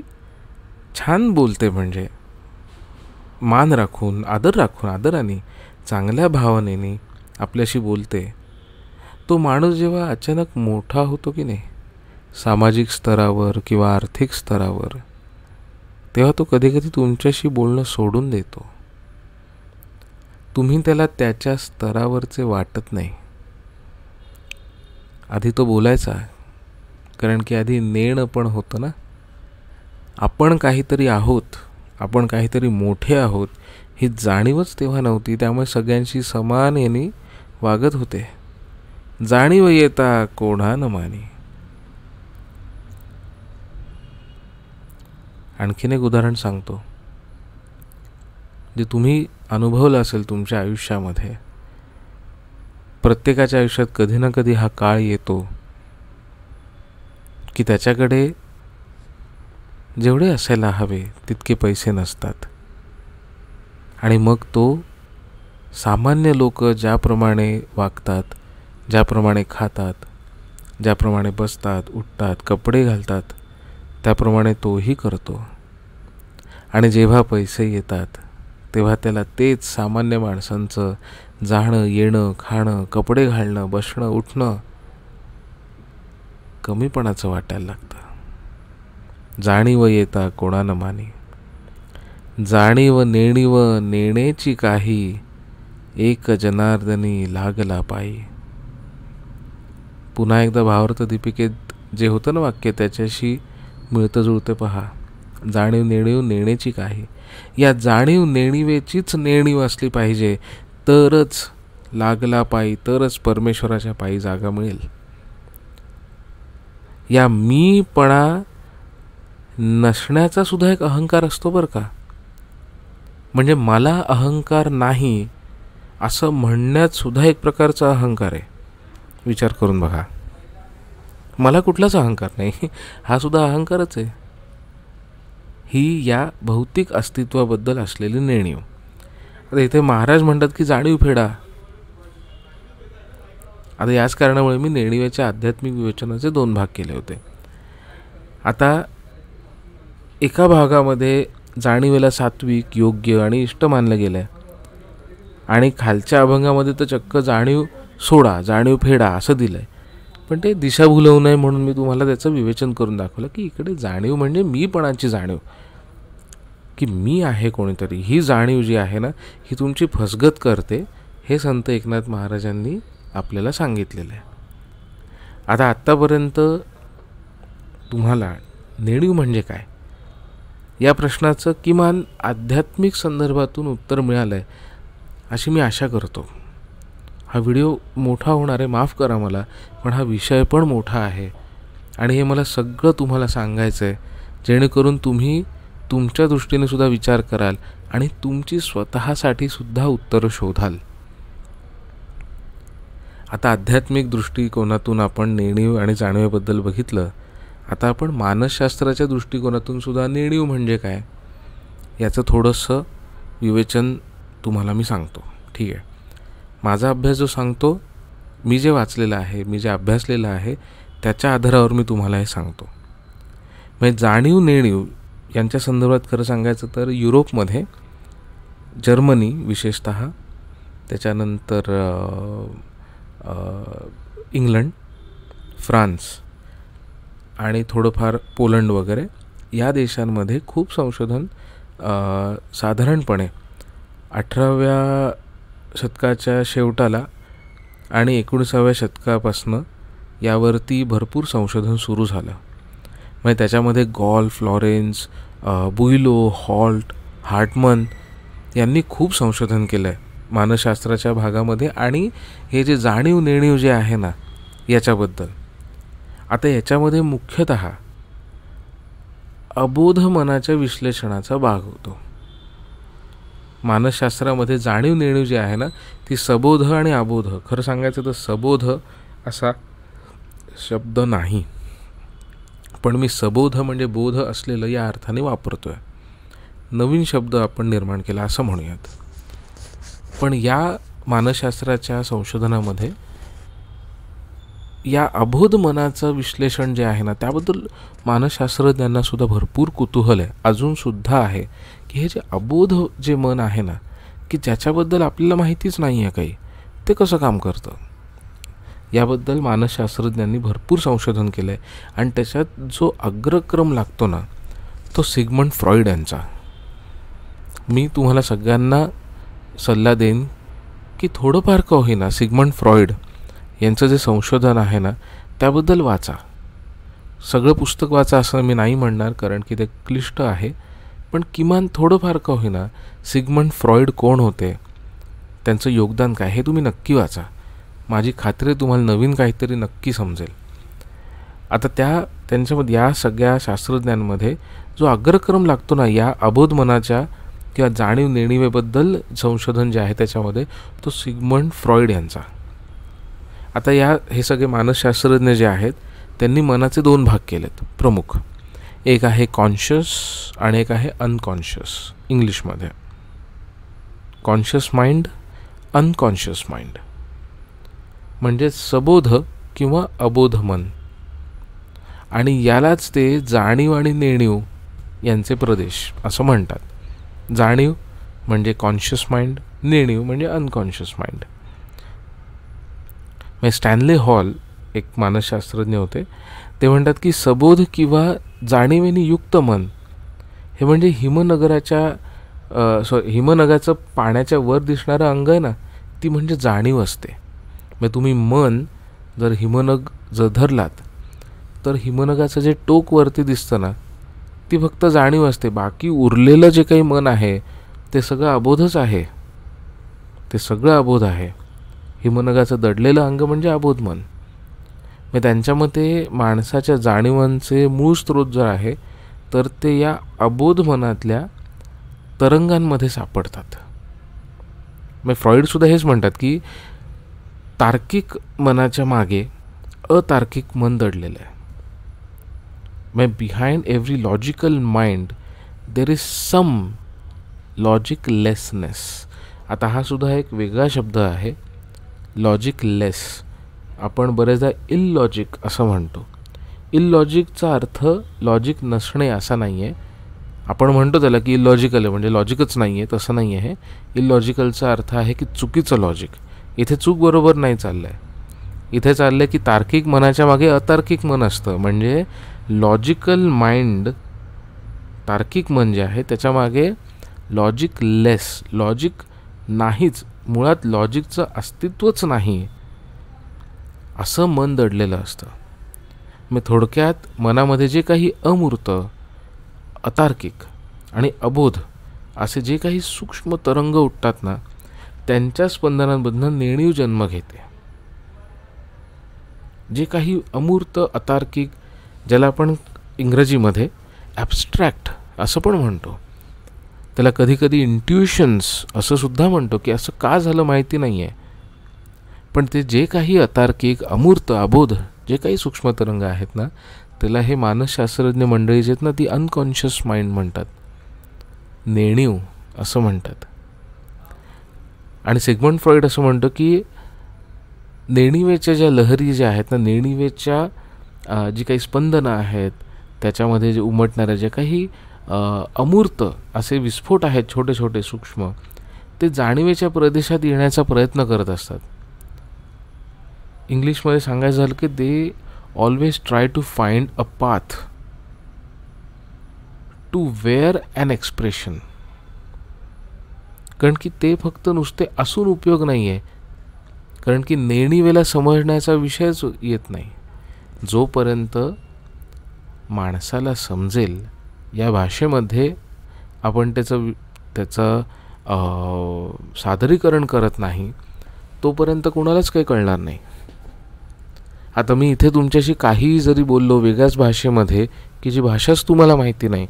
छान बोलते म्हणजे मान राखून आदर राखून आदराने चांगल्या भावनेने आपल्याशी बोलते तो माणूस जेव्हा अचानक मोठा होतो की नाही सामाजिक स्तरावर किंवा आर्थिक स्तरावर तेव्हा तो कधीकधी तुमच्याशी बोलणं सोडून देतो तुम्ही त्याला त्याच्या स्तरावरचे वाटत नाही आधी तो बोलायचा कारण की आधी नेणं पण होतं ना आपण काहीतरी आहोत आपण काहीतरी मोठे आहोत ही जाणीवच तेव्हा नव्हती त्यामुळे सगळ्यांशी समान याने वागत होते जाणीव येता कोणा न मानी आणखीन एक उदाहरण सांगतो जे तुम्ही अनुभवलं असेल तुमच्या आयुष्यामध्ये प्रत्येकाच्या आयुष्यात कधी ना कधी हा काळ येतो की त्याच्याकडे जेवढे असायला हवे तितके पैसे नसतात आणि मग तो सामान्य लोक ज्याप्रमाणे वागतात ज्याप्रमाणे खातात ज्याप्रमाणे बसतात उठतात कपडे घालतात त्याप्रमाणे तोही करतो आणि जेव्हा पैसे येतात तेव्हा त्याला तेच सामान्य माणसांचं जाणं येणं खाणं कपडे घालणं बसणं उठणं कमीपणाचं वाटायला लागतं जाणीव येता कोणानं मानी जाणीव नेणीव नेण्याची काही एक जनार्दनी लागला पायी पुन्हा एकदा भावार्थ दीपिकेत जे होतं ना वाक्य त्याच्याशी मिळतं जुळतं पहा जाणीव नेणीव नेण्याची काही या जाणीव नेणीवेचीच नेणीव असली पाहिजे तरच लागला पायी तरच परमेश्वराच्या पायी जागा मिळेल या मीपणा नसण्याचा सुद्धा एक अहंकार असतो बरं का म्हणजे मला अहंकार नाही असं म्हणण्यात सुद्धा एक प्रकारचा अहंकार आहे विचार करून बघा मला कुठलाच अहंकार नाही हा सुद्धा अहंकारच आहे ही या भौतिक अस्तित्वाबद्दल असलेली नेणीव आता इथे महाराज म्हणतात की जाणीव फेडा आता याच कारणामुळे मी नेणीव्याच्या आध्यात्मिक विवेचनाचे दोन भाग केले होते आता एका भागामध्ये जाणीवेला सात्विक योग्य आणि इष्ट मानलं गेलं आहे आणि खालच्या अभंगामध्ये तर चक्क जाणीव सोडा जाणीव फेडा असं दिलं आहे पण ते दिशा भुलवू नये म्हणून मी तुम्हाला त्याचं विवेचन करून दाखवलं की इकडे जाणीव म्हणजे मीपणाची जाणीव की मी आहे कोणीतरी ही जाणीव जी आहे ना ही तुमची फसगत करते हे संत एकनाथ महाराजांनी आपल्याला सांगितलेलं आहे आता आत्तापर्यंत तुम्हाला नेणीव म्हणजे काय या प्रश्नाचं किमान आध्यात्मिक संदर्भातून उत्तर मिळालं आहे अशी मी आशा करतो हा व्हिडिओ मोठा होणार आहे माफ करा मला पण हा विषय पण मोठा आहे आणि हे मला सगळं तुम्हाला सांगायचं आहे जेणेकरून तुम्ही तुमच्या दृष्टीने सुद्धा विचार कराल आणि तुमची स्वतःसाठी सुद्धा उत्तरं शोधाल आता आध्यात्मिक दृष्टिकोनातून आपण नेणीव आणि जाणीवेबद्दल बघितलं आता आपण मानसशास्त्राच्या दृष्टिकोनातून सुद्धा नेणीव म्हणजे काय याचं थोडंसं विवेचन तुम्हाला मी सांगतो ठीक आहे माझा अभ्यास जो सांगतो मी जे वाचलेलं आहे मी जे अभ्यासलेलं आहे त्याच्या आधारावर मी तुम्हाला हे सांगतो म्हणजे जाणीव नेणीव यांच्या संदर्भात खरं सांगायचं तर युरोपमध्ये जर्मनी विशेषत त्याच्यानंतर इंग्लंड फ्रान्स आणि थोडंफार पोलंड वगैरे या देशांमध्ये खूप संशोधन साधारणपणे अठराव्या शतकाच्या शेवटाला आणि एकोणीसाव्या शतकापासनं यावरती भरपूर संशोधन सुरू झालं म्हणजे त्याच्यामध्ये गॉल फ्लॉरेन्स बुईलो हॉल्ट हार्टमन यांनी खूप संशोधन केलं आहे मानसशास्त्राच्या भागामध्ये आणि हे जे जाणीव नेणीव जे आहे ना याच्याबद्दल आता याच्यामध्ये मुख्यत अबोध मनाच्या विश्लेषणाचा भाग होतो मानसशास्त्रामध्ये जाणीव नेणीव जी आहे ना ती सबोध आणि अबोध खरं सांगायचं तर सबोध असा शब्द नाही पण मी सबोध म्हणजे बोध असलेलं या अर्थाने वापरतो आहे नवीन शब्द आपण निर्माण केला असं म्हणूयात पण या मानसशास्त्राच्या संशोधनामध्ये या अबोध मनाचं विश्लेषण जे आहे ना त्याबद्दल सुद्धा भरपूर कुतूहल आहे अजूनसुद्धा आहे हे जे अबोध जे मन आहे ना की ज्याच्याबद्दल आपल्याला माहितीच नाही आहे काही ते कसं काम करतं याबद्दल मानसशास्त्रज्ञांनी भरपूर संशोधन केलं आहे आणि त्याच्यात जो अग्रक्रम लागतो ना तो सिगमंड फ्रॉइड यांचा मी तुम्हाला सगळ्यांना सल्ला देईन की थोडंफार का होईना सिगमंड फ्रॉइड यांचं जे संशोधन आहे ना त्याबद्दल वाचा सगळं पुस्तक वाचा असं मी नाही म्हणणार कारण की ते क्लिष्ट आहे पण किमान थोडंफार का होईना सिगमंड फ्रॉइड कोण होते त्यांचं योगदान काय हे तुम्ही नक्की वाचा माझी खात्री तुम्हाला नवीन काहीतरी नक्की समजेल आता त्या त्यांच्यामध्ये या सगळ्या शास्त्रज्ञांमध्ये जो अग्रक्रम लागतो ना या अबोध मनाच्या किंवा जाणीव नेणिवेबद्दल संशोधन जे आहे त्याच्यामध्ये तो सिगमंड फ्रॉइड यांचा आता या हे सगळे मानसशास्त्रज्ञ जे आहेत त्यांनी मनाचे दोन भाग केलेत प्रमुख एक आहे कॉन्शियस आणि एक आहे अनकॉन्शियस इंग्लिशमध्ये कॉन्शियस माइंड अनकॉन्शियस माइंड म्हणजे सबोध किंवा अबोध मन आणि यालाच ते जाणीव आणि नेणीव यांचे प्रदेश असं म्हणतात जाणीव म्हणजे कॉन्शियस माइंड नेणीव म्हणजे अनकॉन्शियस माइंड मग स्टॅनले हॉल एक मानसशास्त्रज्ञ होते ते म्हणतात की सबोध किंवा जाणीवेने युक्त मन हे म्हणजे हिमनगराच्या सॉरी हिमनगाचं पाण्याच्या वर दिसणारं अंग आहे ना ती म्हणजे जाणीव असते मग म्हणजे तुम्ही मन जर हिमनग जर धरलात तर हिमनगाचं जे टोक वरती दिसतं ना ती फक्त जाणीव असते बाकी उरलेलं जे काही मन आहे ते सगळं अबोधच आहे ते सगळं अबोध आहे हिमनगाचं दडलेलं अंग म्हणजे अबोध मन मग त्यांच्यामध्ये माणसाच्या जाणीवांचे मूळ स्रोत जर आहे तर ते या अबोध मनातल्या तरंगांमध्ये सापडतात मग फ्रॉईडसुद्धा हेच म्हणतात की तार्किक मनाच्या मागे अतार्किक मन दडलेलं आहे मग behind every logical mind there is some logiclessness आता हा सुद्धा एक वेगळा शब्द आहे लॉजिकलेस आपण बरेचदा इलॉजिक असं म्हणतो इलॉजिकचा अर्थ लॉजिक नसणे असा नाही आहे आपण म्हणतो त्याला की लॉजिकल आहे म्हणजे लॉजिकच नाही आहे तसं नाही आहे इलॉजिकलचा अर्थ आहे की चुकीचं लॉजिक इथे चूक बरोबर नाही चाललं आहे इथे चाललं आहे की तार्किक मनाच्या मागे अतार्किक मन असतं म्हणजे लॉजिकल माइंड तार्किक मन जे आहे त्याच्यामागे लॉजिक लेस लॉजिक नाहीच मुळात लॉजिकचं अस्तित्वच नाही असं मन दडलेलं असतं मी थोडक्यात मनामध्ये जे काही अमूर्त अतार्किक आणि अबोध असे जे काही सूक्ष्म तरंग उठतात ना त्यांच्या स्पंदनांमधनं नेणीव जन्म घेते जे काही अमूर्त अतार्किक ज्याला आपण इंग्रजीमध्ये ॲबस्ट्रॅक्ट असं पण म्हणतो त्याला कधीकधी इंट्युशन्स असं सुद्धा म्हणतो की असं का झालं माहिती नाही आहे पण ते जे काही अतार्किक अमूर्त अबोध जे काही सूक्ष्म तरंग आहेत ना त्याला हे मानसशास्त्रज्ञ मंडळी जे आहेत ना ती अनकॉन्शियस माइंड म्हणतात नेणीव असं म्हणतात आणि सेगमंड फ्रॉइड असं म्हणतो की नेणिवेच्या ज्या लहरी ज्या आहेत ना नेणिवेच्या जी काही स्पंदनं आहेत त्याच्यामध्ये जे उमटणाऱ्या ज्या काही अमूर्त असे विस्फोट आहेत छोटे छोटे सूक्ष्म ते जाणिवेच्या प्रदेशात येण्याचा प्रयत्न करत असतात इंग्लिशमध्ये सांगायचं झालं की they always try to find a path to wear an expression कारण की ते फक्त नुसते असून उपयोग नाही आहे कारण की नेणीवेला वेळेला समजण्याचा विषयच येत नाही जोपर्यंत माणसाला समजेल या भाषेमध्ये आपण त्याचं त्याचं सादरीकरण करत नाही तोपर्यंत कोणालाच काही कळणार नाही आता मी इथे तुमच्याशी काहीही जरी बोललो वेगळ्याच भाषेमध्ये की जी भाषाच तुम्हाला माहिती नाही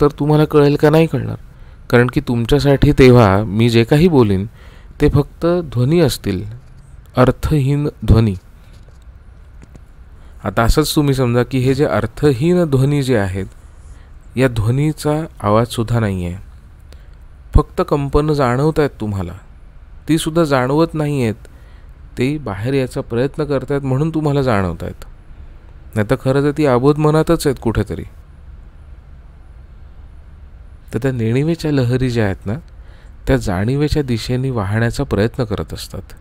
तर तुम्हाला कळेल का नाही कळणार कारण की तुमच्यासाठी तेव्हा मी जे काही बोलीन ते फक्त ध्वनी असतील अर्थहीन ध्वनी आता असंच तुम्ही समजा की हे जे अर्थहीन ध्वनी जे आहेत या ध्वनीचा आवाजसुद्धा नाही आहे फक्त कंपनं जाणवत आहेत तुम्हाला तीसुद्धा जाणवत नाही आहेत ते बाहेर यायचा प्रयत्न आहेत म्हणून तुम्हाला जाणवत आहेत नाही तर खरं तर ती आबोध मनातच आहेत कुठेतरी तर त्या नेणिवेच्या लहरी ज्या आहेत ना त्या जाणिवेच्या दिशेने वाहण्याचा प्रयत्न करत असतात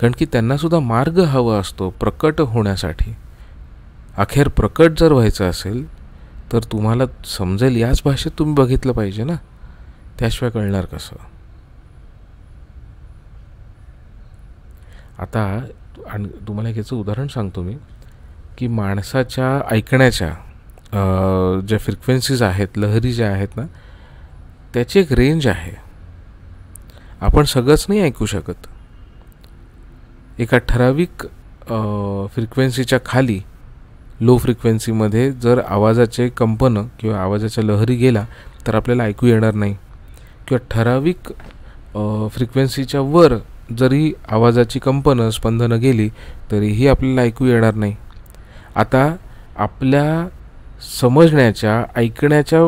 कारण की त्यांनासुद्धा मार्ग हवा असतो प्रकट होण्यासाठी अखेर प्रकट जर व्हायचं असेल तर तुम्हाला समजेल याच भाषेत तुम्ही बघितलं पाहिजे ना त्याशिवाय कळणार कसं आता आणि तुम्हाला एक याचं उदाहरण सांगतो मी की माणसाच्या ऐकण्याच्या ज्या फ्रिक्वेन्सीज आहेत लहरी ज्या आहेत ना त्याची एक रेंज आहे आपण सगळंच नाही ऐकू शकत एका ठराविक फ्रिक्वेन्सीच्या खाली लो फ्रिक्वेन्सीमध्ये जर आवाजाचे कंपनं किंवा आवाजाच्या लहरी गेला तर आपल्याला ऐकू येणार नाही किंवा ठराविक फ्रिक्वेन्सीच्या वर जरी आवाजाची कंपनं स्पंदनं गेली तरीही आपल्याला ऐकू येणार नाही आता आपल्या समजण्याच्या ऐकण्याच्या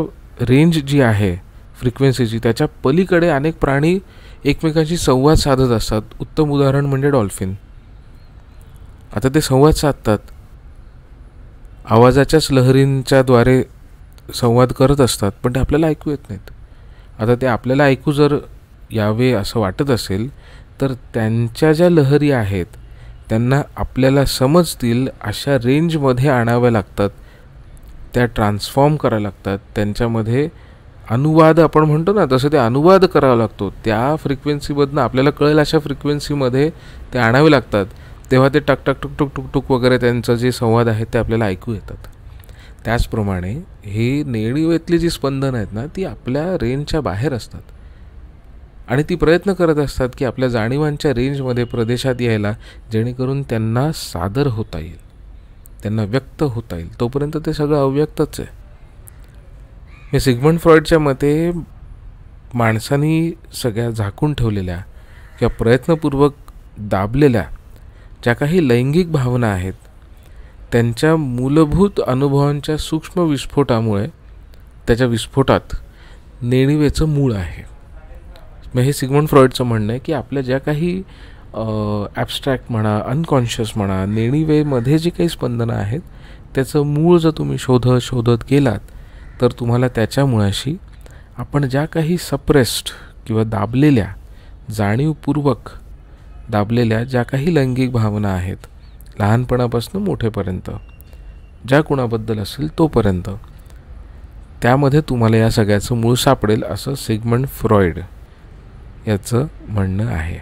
रेंज जी आहे फ्रिक्वेन्सीची त्याच्या पलीकडे अनेक प्राणी एकमेकांशी संवाद साधत असतात उत्तम उदाहरण म्हणजे डॉल्फिन आता ते संवाद साधतात आवाजाच्याच लहरींच्याद्वारे संवाद करत असतात पण ते आपल्याला ऐकू येत नाहीत आता ते आपल्याला ऐकू जर यावे असं वाटत असेल तर त्यांच्या ज्या लहरी आहेत त्यांना आपल्याला समजतील अशा रेंजमध्ये आणाव्या लागतात त्या ट्रान्सफॉर्म कराव्या लागतात त्यांच्यामध्ये अनुवाद आपण म्हणतो ना तसं ते अनुवाद करावा लागतो त्या फ्रिक्वेन्सीमधनं आपल्याला कळेल अशा फ्रिक्वेन्सीमध्ये ते आणावे लागतात तेव्हा ते टक टक टुक टुक टुक टुक वगैरे त्यांचं जे संवाद आहे ते आपल्याला ऐकू येतात त्याचप्रमाणे हे नेणीवेतली जी स्पंदनं आहेत ना ती आपल्या रेंजच्या बाहेर असतात आणि ती प्रयत्न करत असतात की आपल्या जाणीवांच्या रेंजमध्ये प्रदेशात यायला जेणेकरून त्यांना सादर होता येईल त्यांना व्यक्त होता येईल तोपर्यंत ते सगळं अव्यक्तच आहे हे सिगमंड फ्रॉइडच्या मते माणसांनी सगळ्या झाकून ठेवलेल्या किंवा प्रयत्नपूर्वक दाबलेल्या ज्या काही लैंगिक भावना आहेत त्यांच्या मूलभूत अनुभवांच्या सूक्ष्म विस्फोटामुळे त्याच्या विस्फोटात नेणिवेचं मूळ आहे मग हे सिगमंड फ्रॉईडचं म्हणणं आहे की आपल्या ज्या काही ॲबस्ट्रॅक्ट म्हणा अनकॉन्शियस म्हणा नेणीवेमध्ये जी काही स्पंदनं आहेत त्याचं मूळ जर तुम्ही शोधत शोधत गेलात तर तुम्हाला त्याच्या मुळाशी आपण ज्या काही सप्रेस्ड किंवा दाबलेल्या जाणीवपूर्वक दाबलेल्या ज्या काही लैंगिक भावना आहेत लहानपणापासून मोठेपर्यंत ज्या कुणाबद्दल असेल तोपर्यंत त्यामध्ये तुम्हाला या सगळ्याचं मूळ सापडेल असं सिगमंड फ्रॉइड याचं म्हणणं आहे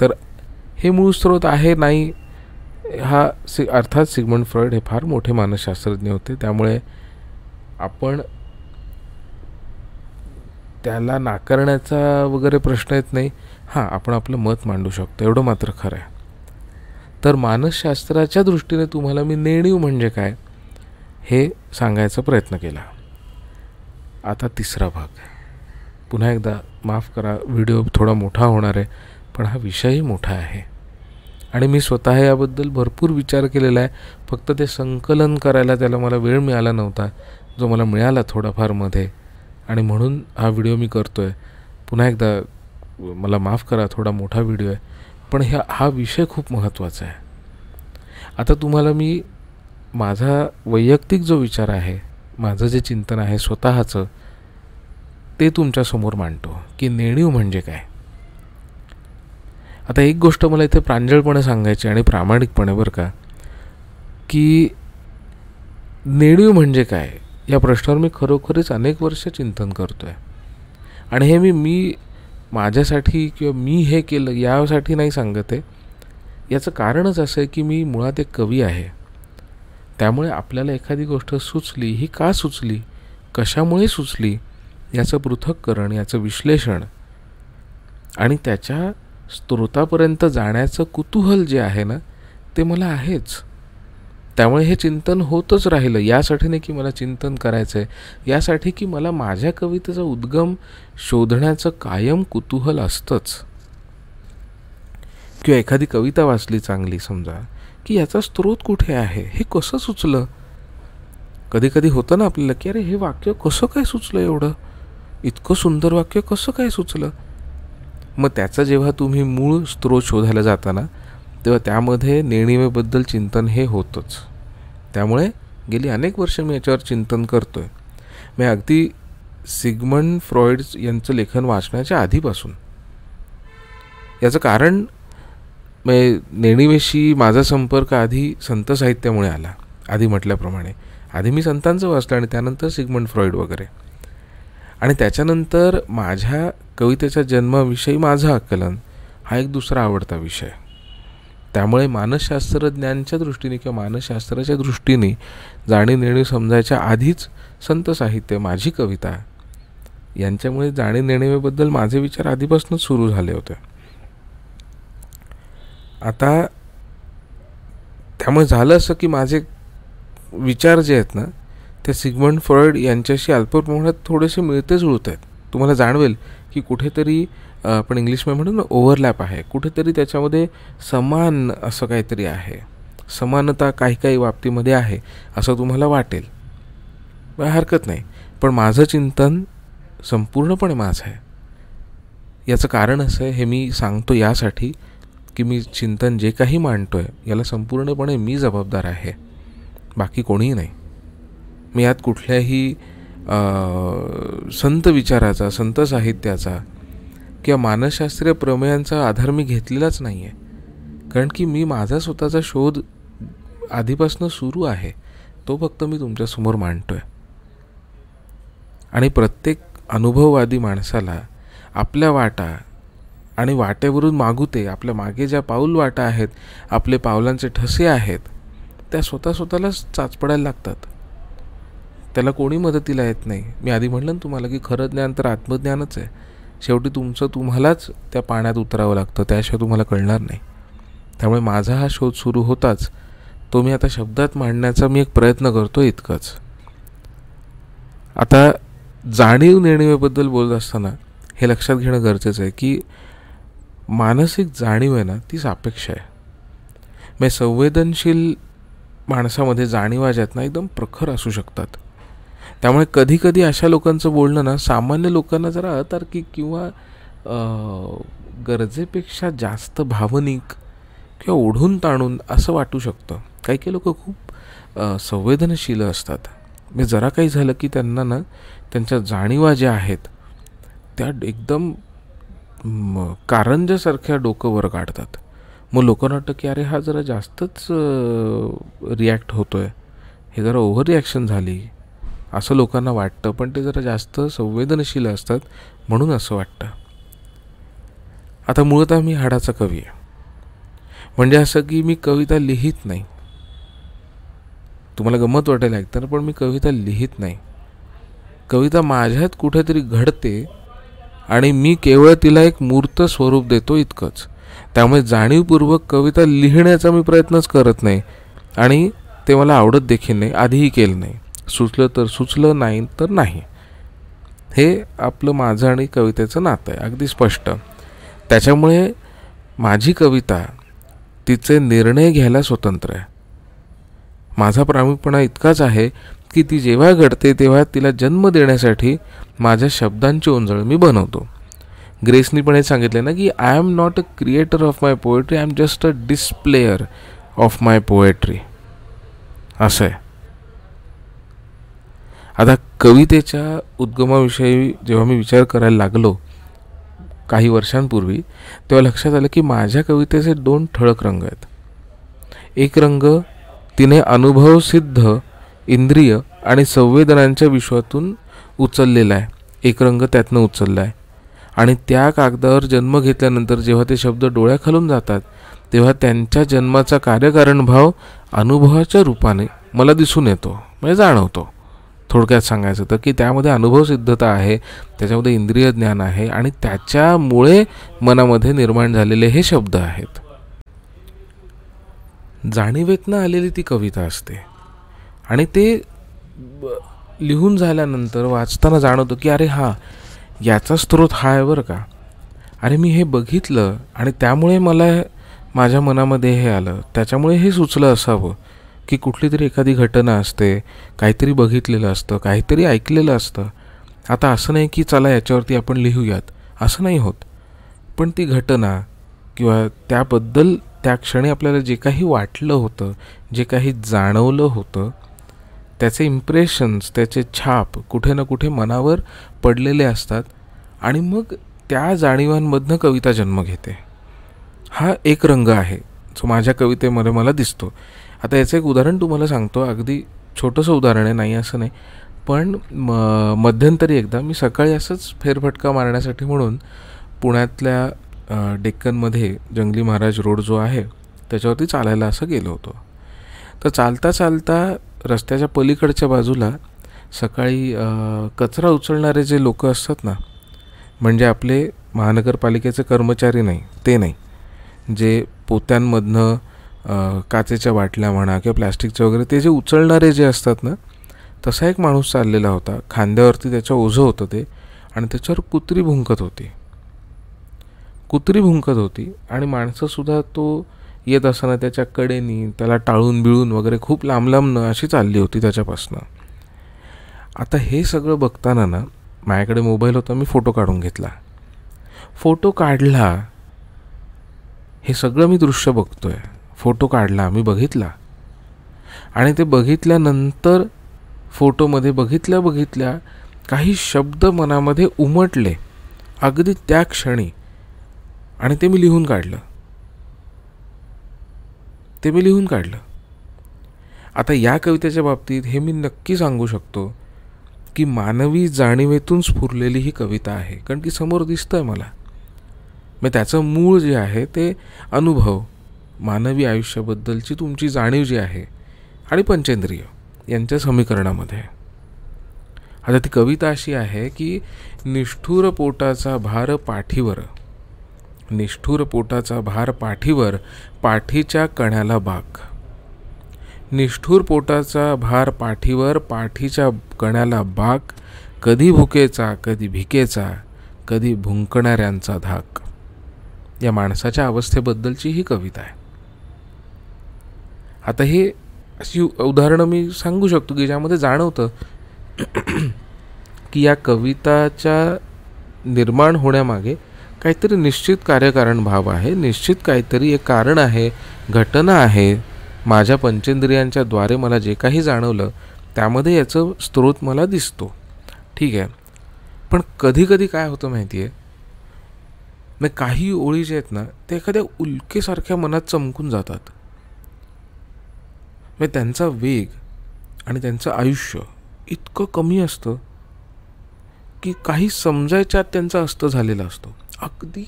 तर हे मूळ स्रोत आहे नाही हा सि अर्थात सिगमंड फ्रॉइड हे फार मोठे मानसशास्त्रज्ञ होते त्यामुळे आपण त्याला नाकारण्याचा वगैरे प्रश्न येत नाही हां आपण आपलं मत मांडू शकतो एवढं मात्र खरं आहे तर मानसशास्त्राच्या दृष्टीने तुम्हाला मी नेणीव म्हणजे काय हे सांगायचा प्रयत्न केला आता तिसरा भाग आहे पुन्हा एकदा माफ करा व्हिडिओ थोडा मोठा होणार आहे पण हा विषयही मोठा आहे आणि मी स्वतः याबद्दल भरपूर विचार केलेला आहे फक्त ते संकलन करायला त्याला मला वेळ मिळाला नव्हता जो मला मिळाला थोडाफार मध्ये आणि म्हणून हा व्हिडिओ मी करतो आहे पुन्हा एकदा मला माफ करा थोडा मोठा व्हिडिओ आहे पण ह्या हा विषय खूप महत्त्वाचा आहे आता तुम्हाला मी माझा वैयक्तिक जो विचार आहे माझं जे चिंतन आहे स्वतःचं ते तुमच्यासमोर मांडतो की नेणीव म्हणजे काय आता एक गोष्ट मला इथे प्रांजळपणे सांगायची आणि प्रामाणिकपणे बरं का की नेणीव म्हणजे काय या प्रश्नावर मी खरोखरच अनेक वर्ष चिंतन करतो आहे आणि हे मी मी माझ्यासाठी किंवा मी हे केलं यासाठी नाही सांगत आहे याचं कारणच असं आहे की मी मुळात एक कवी आहे त्यामुळे आपल्याला एखादी गोष्ट सुचली ही का सुचली कशामुळे सुचली याचं पृथक्करण याचं विश्लेषण आणि त्याच्या स्त्रोतापर्यंत जाण्याचं कुतूहल जे आहे ना ते मला आहेच त्यामुळे हे चिंतन होतच राहिलं यासाठी नाही की मला चिंतन करायचं आहे यासाठी की मला माझ्या कवितेचा उद्गम शोधण्याचं कायम कुतूहल असतंच किंवा एखादी कविता वाचली चांगली समजा की याचा स्रोत कुठे आहे हे कसं सुचलं कधी कधी होतं ना आपल्याला की अरे हे वाक्य कसं काय सुचलं एवढं इतकं सुंदर वाक्य कसं काय सुचलं मग त्याचा जेव्हा तुम्ही मूळ स्त्रोत शोधायला जाताना तेव्हा त्यामध्ये नेणिवेबद्दल चिंतन हे होतंच त्यामुळे गेली अनेक वर्ष मी याच्यावर चिंतन करतो आहे मी अगदी सिगमंड फ्रॉइड यांचं लेखन वाचण्याच्या आधीपासून याचं कारण मी नेणिवेशी माझा संपर्क आधी संत साहित्यामुळे आला आधी म्हटल्याप्रमाणे आधी मी संतांचं वाचलं आणि त्यानंतर सिगमंड फ्रॉइड वगैरे आणि त्याच्यानंतर माझ्या कवितेच्या जन्माविषयी माझं आकलन हा एक दुसरा आवडता विषय त्यामुळे मानसशास्त्रज्ञांच्या दृष्टीने किंवा मानसशास्त्राच्या दृष्टीने जाणीवनेणीव समजायच्या आधीच संत साहित्य माझी कविता यांच्यामुळे जाणीवनेणीवेबद्दल माझे विचार आधीपासूनच सुरू झाले होते आता त्यामुळे झालं असं की माझे विचार जे आहेत ना ते सिगमंड फ्रॉइड यांच्याशी अल्प प्रमाणात थोडेसे मिळते जुळत आहेत तुम्हाला जाणवेल की कुठेतरी आपण इंग्लिशमध्ये म्हणून ओव्हरलॅप आहे कुठेतरी त्याच्यामध्ये समान असं काहीतरी आहे समानता काही काही बाबतीमध्ये आहे असं तुम्हाला वाटेल हरकत नाही पण माझं चिंतन संपूर्णपणे माझं आहे याचं कारण असं आहे हे मी सांगतो यासाठी की मी चिंतन जे काही मांडतो आहे याला संपूर्णपणे मी जबाबदार आहे बाकी कोणीही नाही मी यात कुठल्याही संत विचाराचा संत साहित्याचा किंवा मानसशास्त्रीय प्रमेयांचा आधार मी घेतलेलाच नाही आहे कारण की मी माझा स्वतःचा शोध आधीपासून सुरू आहे तो फक्त मी तुमच्यासमोर मांडतो आहे आणि प्रत्येक अनुभववादी माणसाला आपल्या वाटा आणि वाटेवरून मागूते आपल्या मागे ज्या पाऊल वाटा आहेत आपले पावलांचे ठसे आहेत त्या स्वतः स्वतःलाच चाचपडायला लागतात त्याला कोणी मदतीला येत नाही मी आधी म्हणलं ना तुम्हाला की खरं ज्ञान तर आत्मज्ञानच आहे शेवटी तुमचं तुम्हालाच त्या पाण्यात उतरावं लागतं त्याशिवाय तुम्हाला कळणार नाही त्यामुळे माझा हा शोध सुरू होताच तो मी आता शब्दात मांडण्याचा मी एक प्रयत्न करतो इतकंच आता जाणीव निर्णयाबद्दल बोलत असताना हे लक्षात घेणं गरजेचं आहे की मानसिक जाणीव आहे ना ती सापेक्ष आहे मी म्हणजे संवेदनशील माणसामध्ये जाणीवा एकदम प्रखर असू शकतात त्यामुळे कधीकधी अशा लोकांचं बोलणं ना सामान्य लोकांना जरा अतार्किक किंवा गरजेपेक्षा जास्त भावनिक किंवा ओढून ताणून असं वाटू शकतं काही काही लोक खूप संवेदनशील असतात मी म्हणजे जरा काही झालं की त्यांना ना त्यांच्या जाणीवा ज्या आहेत त्या एकदम कारंजासारख्या डोकं वर काढतात मग लोकांना वाटतं की अरे हा जरा जास्तच रिॲक्ट होतो आहे हे जरा ओव्हर रिॲक्शन झाली असं लोकांना वाटतं पण ते जरा जास्त संवेदनशील असतात म्हणून असं वाटतं आता मुळतः मी हाडाचा कवी आहे म्हणजे असं की मी कविता लिहित नाही तुम्हाला गमत वाटायला ऐकताना पण मी कविता लिहित नाही कविता माझ्यात कुठेतरी घडते आणि मी केवळ तिला एक मूर्त स्वरूप देतो इतकंच त्यामुळे जाणीवपूर्वक कविता लिहिण्याचा मी प्रयत्नच करत नाही आणि ते मला आवडत देखील नाही आधीही केलं नाही सुचलं तर सुचलं नाही तर नाही हे आपलं माझं आणि कवितेचं नातं आहे अगदी स्पष्ट त्याच्यामुळे माझी कविता तिचे निर्णय घ्यायला स्वतंत्र आहे माझा प्रामुखपणा इतकाच आहे की ती जेव्हा घडते तेव्हा तिला जन्म देण्यासाठी माझ्या शब्दांची ओंजळ मी बनवतो ग्रेसनी पण हे सांगितले ना की I am not a creator of my poetry I am just a displayer of my poetry असं आहे आता कवितेच्या उद्गमाविषयी जेव्हा मी विचार करायला लागलो काही वर्षांपूर्वी तेव्हा लक्षात आलं की माझ्या कवितेचे दोन ठळक रंग आहेत एक रंग तिने अनुभवसिद्ध इंद्रिय आणि संवेदनांच्या विश्वातून उचललेला आहे एक रंग त्यातनं उचलला आहे आणि त्या कागदावर जन्म घेतल्यानंतर जेव्हा ते शब्द डोळ्याखालून जातात तेव्हा त्यांच्या जन्माचा कार्यकारण भाव अनुभवाच्या रूपाने मला दिसून येतो म्हणजे जाणवतो थोडक्यात सांगायचं तर की त्यामध्ये अनुभव सिद्धता आहे त्याच्यामध्ये इंद्रिय ज्ञान आहे आणि त्याच्यामुळे मनामध्ये निर्माण झालेले हे शब्द आहेत जाणीवेतनं आलेली ती कविता असते आणि ते लिहून झाल्यानंतर वाचताना जाणवतो की अरे हां याचा स्रोत हा आहे बरं का अरे मी हे बघितलं आणि त्यामुळे मला माझ्या मनामध्ये हे आलं त्याच्यामुळे हे सुचलं असावं की कुठली तरी एखादी घटना असते काहीतरी बघितलेलं असतं काहीतरी ऐकलेलं असतं आता असं नाही की चला याच्यावरती आपण लिहूयात असं नाही होत पण ती घटना किंवा त्याबद्दल त्या क्षणी आपल्याला जे काही वाटलं होतं जे काही जाणवलं होतं त्याचे इम्प्रेशन्स त्याचे छाप कुठे ना कुठे मनावर पडलेले असतात आणि मग त्या जाणीवांमधनं कविता जन्म घेते हा एक रंग आहे जो माझ्या कवितेमध्ये मला दिसतो आता याचं एक उदाहरण तुम्हाला सांगतो अगदी छोटंसं उदाहरण आहे नाही असं नाही पण म मध्यंतरी एकदा मी सकाळी असंच फेरफटका मारण्यासाठी म्हणून पुण्यातल्या डेक्कनमध्ये जंगली महाराज रोड जो आहे त्याच्यावरती चालायला असं गेलो होतो तर चालता चालता रस्त्याच्या पलीकडच्या बाजूला सकाळी कचरा उचलणारे जे लोक असतात ना म्हणजे आपले महानगरपालिकेचे कर्मचारी नाही ते नाही जे पोत्यांमधनं काचेच्या बाटल्या म्हणा किंवा प्लॅस्टिकच्या वगैरे ते जे उचलणारे जे असतात ना तसा एक माणूस चाललेला होता खांद्यावरती त्याच्या ओझं होतं ते आणि त्याच्यावर कुत्री भुंकत होती कुत्री भुंकत होती आणि माणसंसुद्धा तो येत असताना त्याच्या कडेनी त्याला टाळून बिळून वगैरे खूप लांब लांबनं अशी चालली होती त्याच्यापासनं आता हे सगळं बघताना ना माझ्याकडे मोबाईल होता मी फोटो काढून घेतला फोटो काढला हे सगळं मी दृश्य बघतोय फोटो काढला मी बघितला आणि ते बघितल्यानंतर फोटोमध्ये बघितल्या बघितल्या काही शब्द मनामध्ये उमटले अगदी त्या क्षणी आणि ते मी लिहून काढलं ते मी लिहून काढलं आता या कवितेच्या बाबतीत हे मी नक्की सांगू शकतो की मानवी जाणीवेतून स्फुरलेली ही कविता आहे कारण की समोर दिसतं आहे मला मग त्याचं मूळ जे आहे ते अनुभव मानवी आयुष्याबद्दलची तुमची जाणीव जी आहे आणि पंचेंद्रिय यांच्या समीकरणामध्ये आता ती कविता अशी आहे की निष्ठुर पोटाचा भार पाठीवर निष्ठुर पोटाचा भार पाठीवर पाठीच्या कण्याला बाक निष्ठुर पोटाचा भार पाठीवर पाठीच्या कण्याला बाक कधी भुकेचा कधी भिकेचा कधी भुंकणाऱ्यांचा धाक या माणसाच्या अवस्थेबद्दलची ही कविता आहे आता हे अशी उदाहरणं मी सांगू शकतो की ज्यामध्ये जाणवतं की या कविताच्या निर्माण होण्यामागे काहीतरी निश्चित कार्यकारण भाव आहे निश्चित काहीतरी एक कारण आहे घटना आहे माझ्या पंचेंद्रियांच्या द्वारे मला जे काही जाणवलं त्यामध्ये याचं स्रोत मला दिसतो ठीक आहे पण कधीकधी काय होतं माहिती आहे मग काही ओळी जे आहेत ना ते एखाद्या उलकेसारख्या मनात चमकून जातात मग म्हणजे त्यांचा वेग आणि त्यांचं आयुष्य इतकं कमी असतं की काही समजायच्यात त्यांचा अस्त झालेला असतो अगदी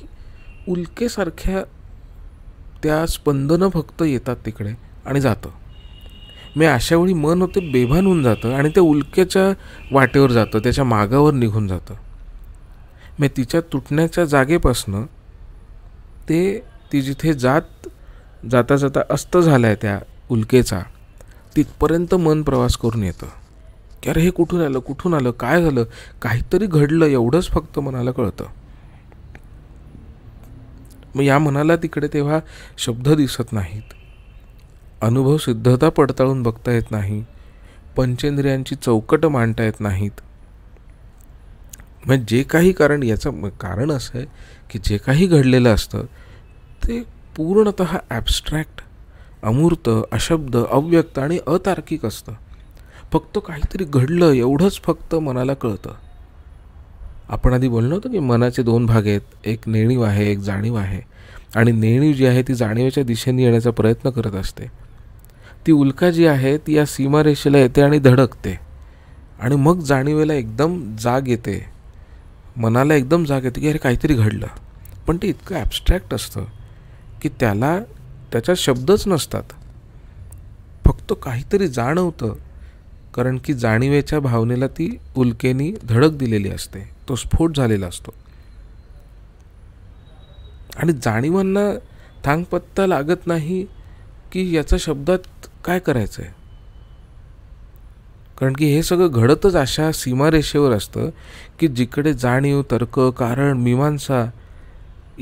उल्केसारख्या त्या स्पंदनं फक्त येतात तिकडे आणि जातं मी अशा वेळी मन होते बेभान होऊन जातं आणि ते उल्केच्या वाटेवर जातं त्याच्या मागावर निघून जातं मग तिच्या तुटण्याच्या जागेपासनं ते ती जिथे जात जाता जाता अस्त झाला आहे त्या उल्केचा तिथपर्यंत मन प्रवास करून येतं की अरे हे कुठून आलं कुठून आलं काय झालं काहीतरी घडलं एवढंच फक्त मनाला कळतं मग या मनाला तिकडे तेव्हा शब्द दिसत नाहीत अनुभव सिद्धता पडताळून बघता येत नाही पंचेंद्रियांची चौकट मांडता येत नाहीत मग जे काही कारण याचं कारण असं आहे की जे काही घडलेलं असतं ते पूर्णत ॲबस्ट्रॅक्ट अमूर्त अशब्द अव्यक्त आणि अतार्किक असतं फक्त काहीतरी घडलं एवढंच फक्त मनाला कळतं आपण आधी बोललो होतो की मनाचे दोन भाग आहेत एक नेणीव आहे एक जाणीव आहे आणि नेणीव जी आहे ती जाणीवेच्या दिशेने येण्याचा प्रयत्न करत असते ती उल्का जी आहे ती या सीमारेषेला येते आणि धडकते आणि मग जाणीवेला एकदम जाग येते मनाला एकदम जाग येते की अरे काहीतरी घडलं पण ते इतकं ॲबस्ट्रॅक्ट असतं की त्याला त्याच्यात शब्दच नसतात फक्त काहीतरी जाणवतं कारण की जाणीवेच्या भावनेला ती उल्केनी धडक दिलेली असते तो स्फोट झालेला असतो आणि जाणीवांना थांगपत्ता लागत नाही की याचा शब्दात काय करायचं आहे कारण की हे सगळं घडतच अशा सीमारेषेवर असतं की जिकडे जाणीव तर्क कारण मीमांसा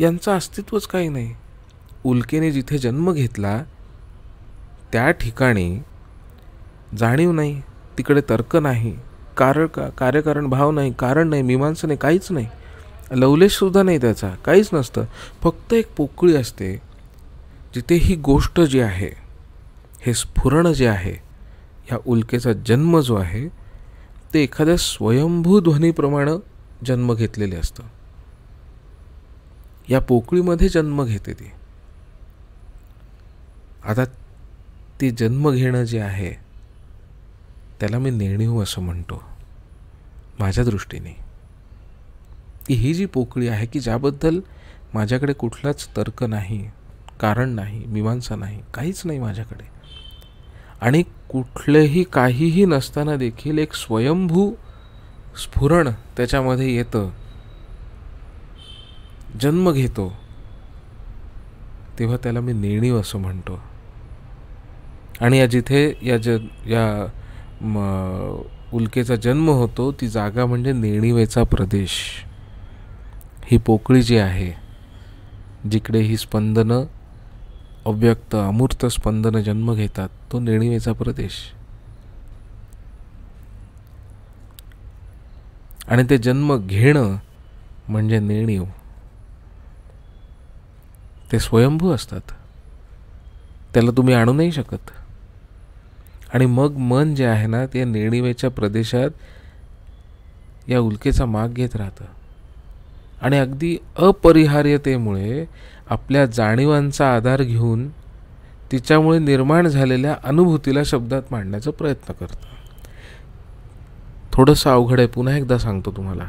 यांचं अस्तित्वच काही नाही उल्केने जिथे जन्म घेतला त्या ठिकाणी जाणीव नाही तिकडे तर्क नाही कारण का कार्यकारण भाव नाही कारण नाही मीमांसा नाही काहीच नाही लवलेशसुद्धा नाही त्याचा काहीच नसतं फक्त एक पोकळी असते जिथे ही गोष्ट जी आहे हे स्फुरण जे आहे ह्या उल्केचा जन्म जो आहे ते एखाद्या स्वयंभू ध्वनीप्रमाणे जन्म घेतलेले असतं या पोकळीमध्ये जन्म घेते ती आता ते जन्म घेणं जे आहे त्याला मी नेणीव असं म्हणतो माझ्या दृष्टीने की ही जी पोकळी आहे की ज्याबद्दल माझ्याकडे कुठलाच तर्क नाही कारण नाही मीमांसा नाही काहीच नाही माझ्याकडे आणि कुठलंही काहीही नसताना देखील एक स्वयंभू स्फुरण त्याच्यामध्ये येतं जन्म घेतो तेव्हा त्याला मी नेणीव असं म्हणतो आणि या जिथे या ज या म उल्केचा जन्म होतो ती जागा म्हणजे नेणिवेचा प्रदेश ही पोकळी जी आहे जिकडे ही स्पंदनं अव्यक्त अमूर्त स्पंदनं जन्म घेतात तो नेणिवेचा प्रदेश आणि ते जन्म घेणं म्हणजे नेणीव ते स्वयंभू असतात त्याला तुम्ही आणू नाही शकत आणि मग मन जे आहे ना ते नेणिवेच्या प्रदेशात या उल्केचा माग घेत राहतं आणि अगदी अपरिहार्यतेमुळे आपल्या जाणीवांचा आधार घेऊन तिच्यामुळे निर्माण झालेल्या अनुभूतीला शब्दात मांडण्याचा प्रयत्न करतं थोडंसं अवघड आहे पुन्हा एकदा सांगतो तुम्हाला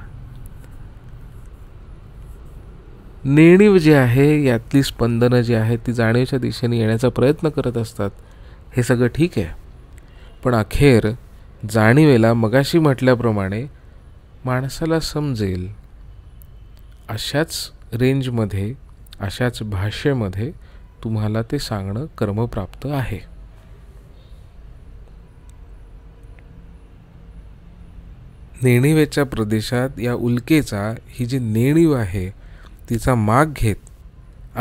नेणीव जी आहे यातली स्पंदनं जी आहेत ती जाणीवच्या दिशेने येण्याचा प्रयत्न करत असतात हे सगळं ठीक आहे पण अखेर जाणीवेला मगाशी म्हटल्याप्रमाणे माणसाला समजेल अशाच रेंजमध्ये अशाच भाषेमध्ये तुम्हाला ते सांगणं कर्मप्राप्त आहे नेणिवेच्या प्रदेशात या उल्केचा ही जी नेणीव आहे तिचा माग घेत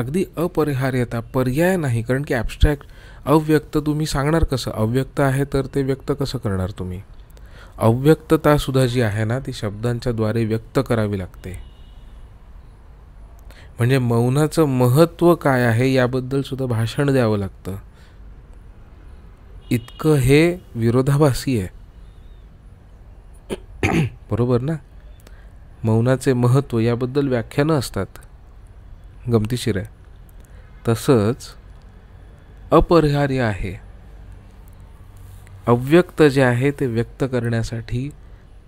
अगदी अपरिहार्यता पर्याय नाही कारण की ॲबस्ट्रॅक्ट अव्यक्त तुम्ही सांगणार कसं अव्यक्त आहे तर ते व्यक्त कसं करणार तुम्ही अव्यक्ततासुद्धा जी आहे ना ती शब्दांच्याद्वारे व्यक्त करावी लागते म्हणजे मौनाचं महत्त्व काय आहे याबद्दल सुद्धा भाषण द्यावं लागतं इतकं हे विरोधाभासी आहे बरोबर ना मौनाचे महत्त्व याबद्दल व्याख्यानं असतात गमतीशीर आहे तसंच अपरिहार्य आहे अव्यक्त जे आहे ते व्यक्त करण्यासाठी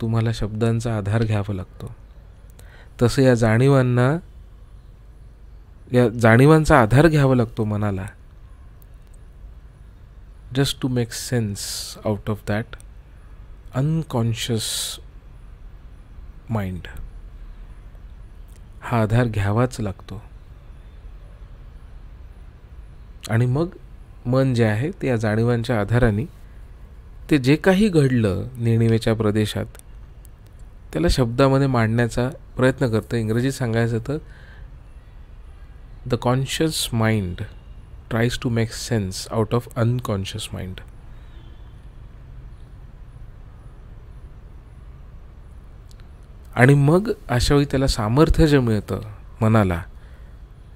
तुम्हाला शब्दांचा आधार घ्यावा लागतो तसं या जाणीवांना या जाणीवांचा आधार घ्यावा लागतो मनाला just to make sense out of that unconscious mind हा आधार घ्यावाच लागतो आणि मग मन जे आहे ते या जाणीवांच्या आधाराने ते जे काही घडलं नेणिवेच्या प्रदेशात त्याला शब्दामध्ये मांडण्याचा प्रयत्न करतं इंग्रजीत सांगायचं तर the conscious mind tries to make sense out of unconscious mind आणि मग अशावेळी त्याला सामर्थ्य जे मिळतं मनाला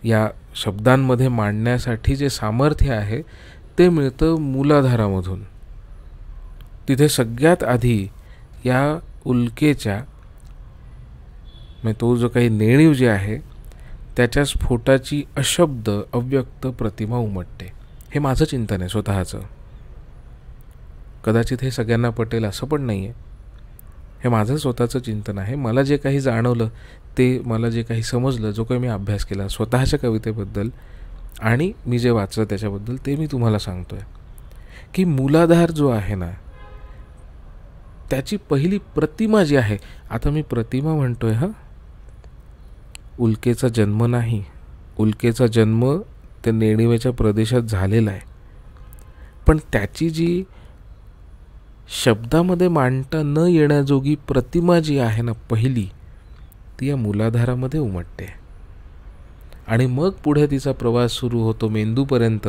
या शब्दांमध्ये मांडण्यासाठी जे सामर्थ्य आहे ते मिळतं मूलाधारामधून तिथे सगळ्यात आधी या उल्केच्या म्हणजे तो जो काही नेणीव जे आहे त्याच्या स्फोटाची अशब्द अव्यक्त प्रतिमा उमटते हे माझं चिंतन आहे स्वतःचं कदाचित हे सगळ्यांना पटेल असं पण नाही आहे हे माझं स्वतःचं चिंतन आहे मला जे काही जाणवलं ते मला जे काही समजलं जो काही मी अभ्यास केला स्वतःच्या कवितेबद्दल आणि मी जे वाचलं त्याच्याबद्दल ते मी तुम्हाला सांगतो आहे की मूलाधार जो आहे ना त्याची पहिली प्रतिमा जी आहे आता मी प्रतिमा म्हणतोय हां उल्केचा जन्म नाही उल्केचा जन्म ते नेणिवेच्या प्रदेशात झालेला आहे पण त्याची जी शब्दामध्ये मांडता न येण्याजोगी प्रतिमा जी आहे ना पहिली ती या मूलाधारामध्ये उमटते आणि मग पुढे तिचा प्रवास सुरू होतो मेंदूपर्यंत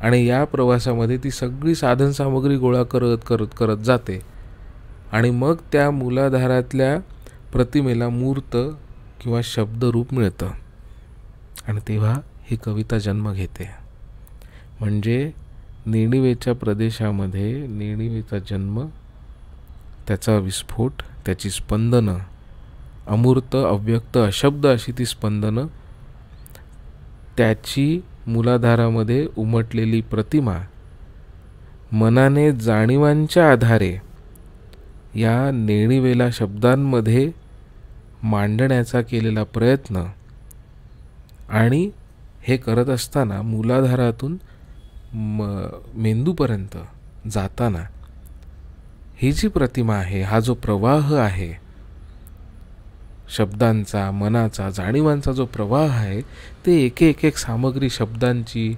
आणि या प्रवासामध्ये ती सगळी साधनसामग्री गोळा करत करत करत जाते आणि मग त्या मूलाधारातल्या प्रतिमेला मूर्त किंवा शब्दरूप मिळतं आणि तेव्हा ही कविता जन्म घेते म्हणजे नेणिवेच्या प्रदेशामध्ये नेणिवेचा जन्म त्याचा विस्फोट त्याची स्पंदनं अमूर्त अव्यक्त अशब्द अशी ती स्पंदनं त्याची मुलाधारामध्ये उमटलेली प्रतिमा मनाने जाणीवांच्या आधारे या नेणीवेला शब्दांमध्ये मांडण्याचा केलेला प्रयत्न आणि हे करत असताना मूलाधारातून म मेंदूपर्यंत जाताना ही जी प्रतिमा आहे हा जो प्रवाह आहे शब्दांचा मनाचा जाणीवांचा जो प्रवाह आहे ते एक एक एक सामग्री शब्दांची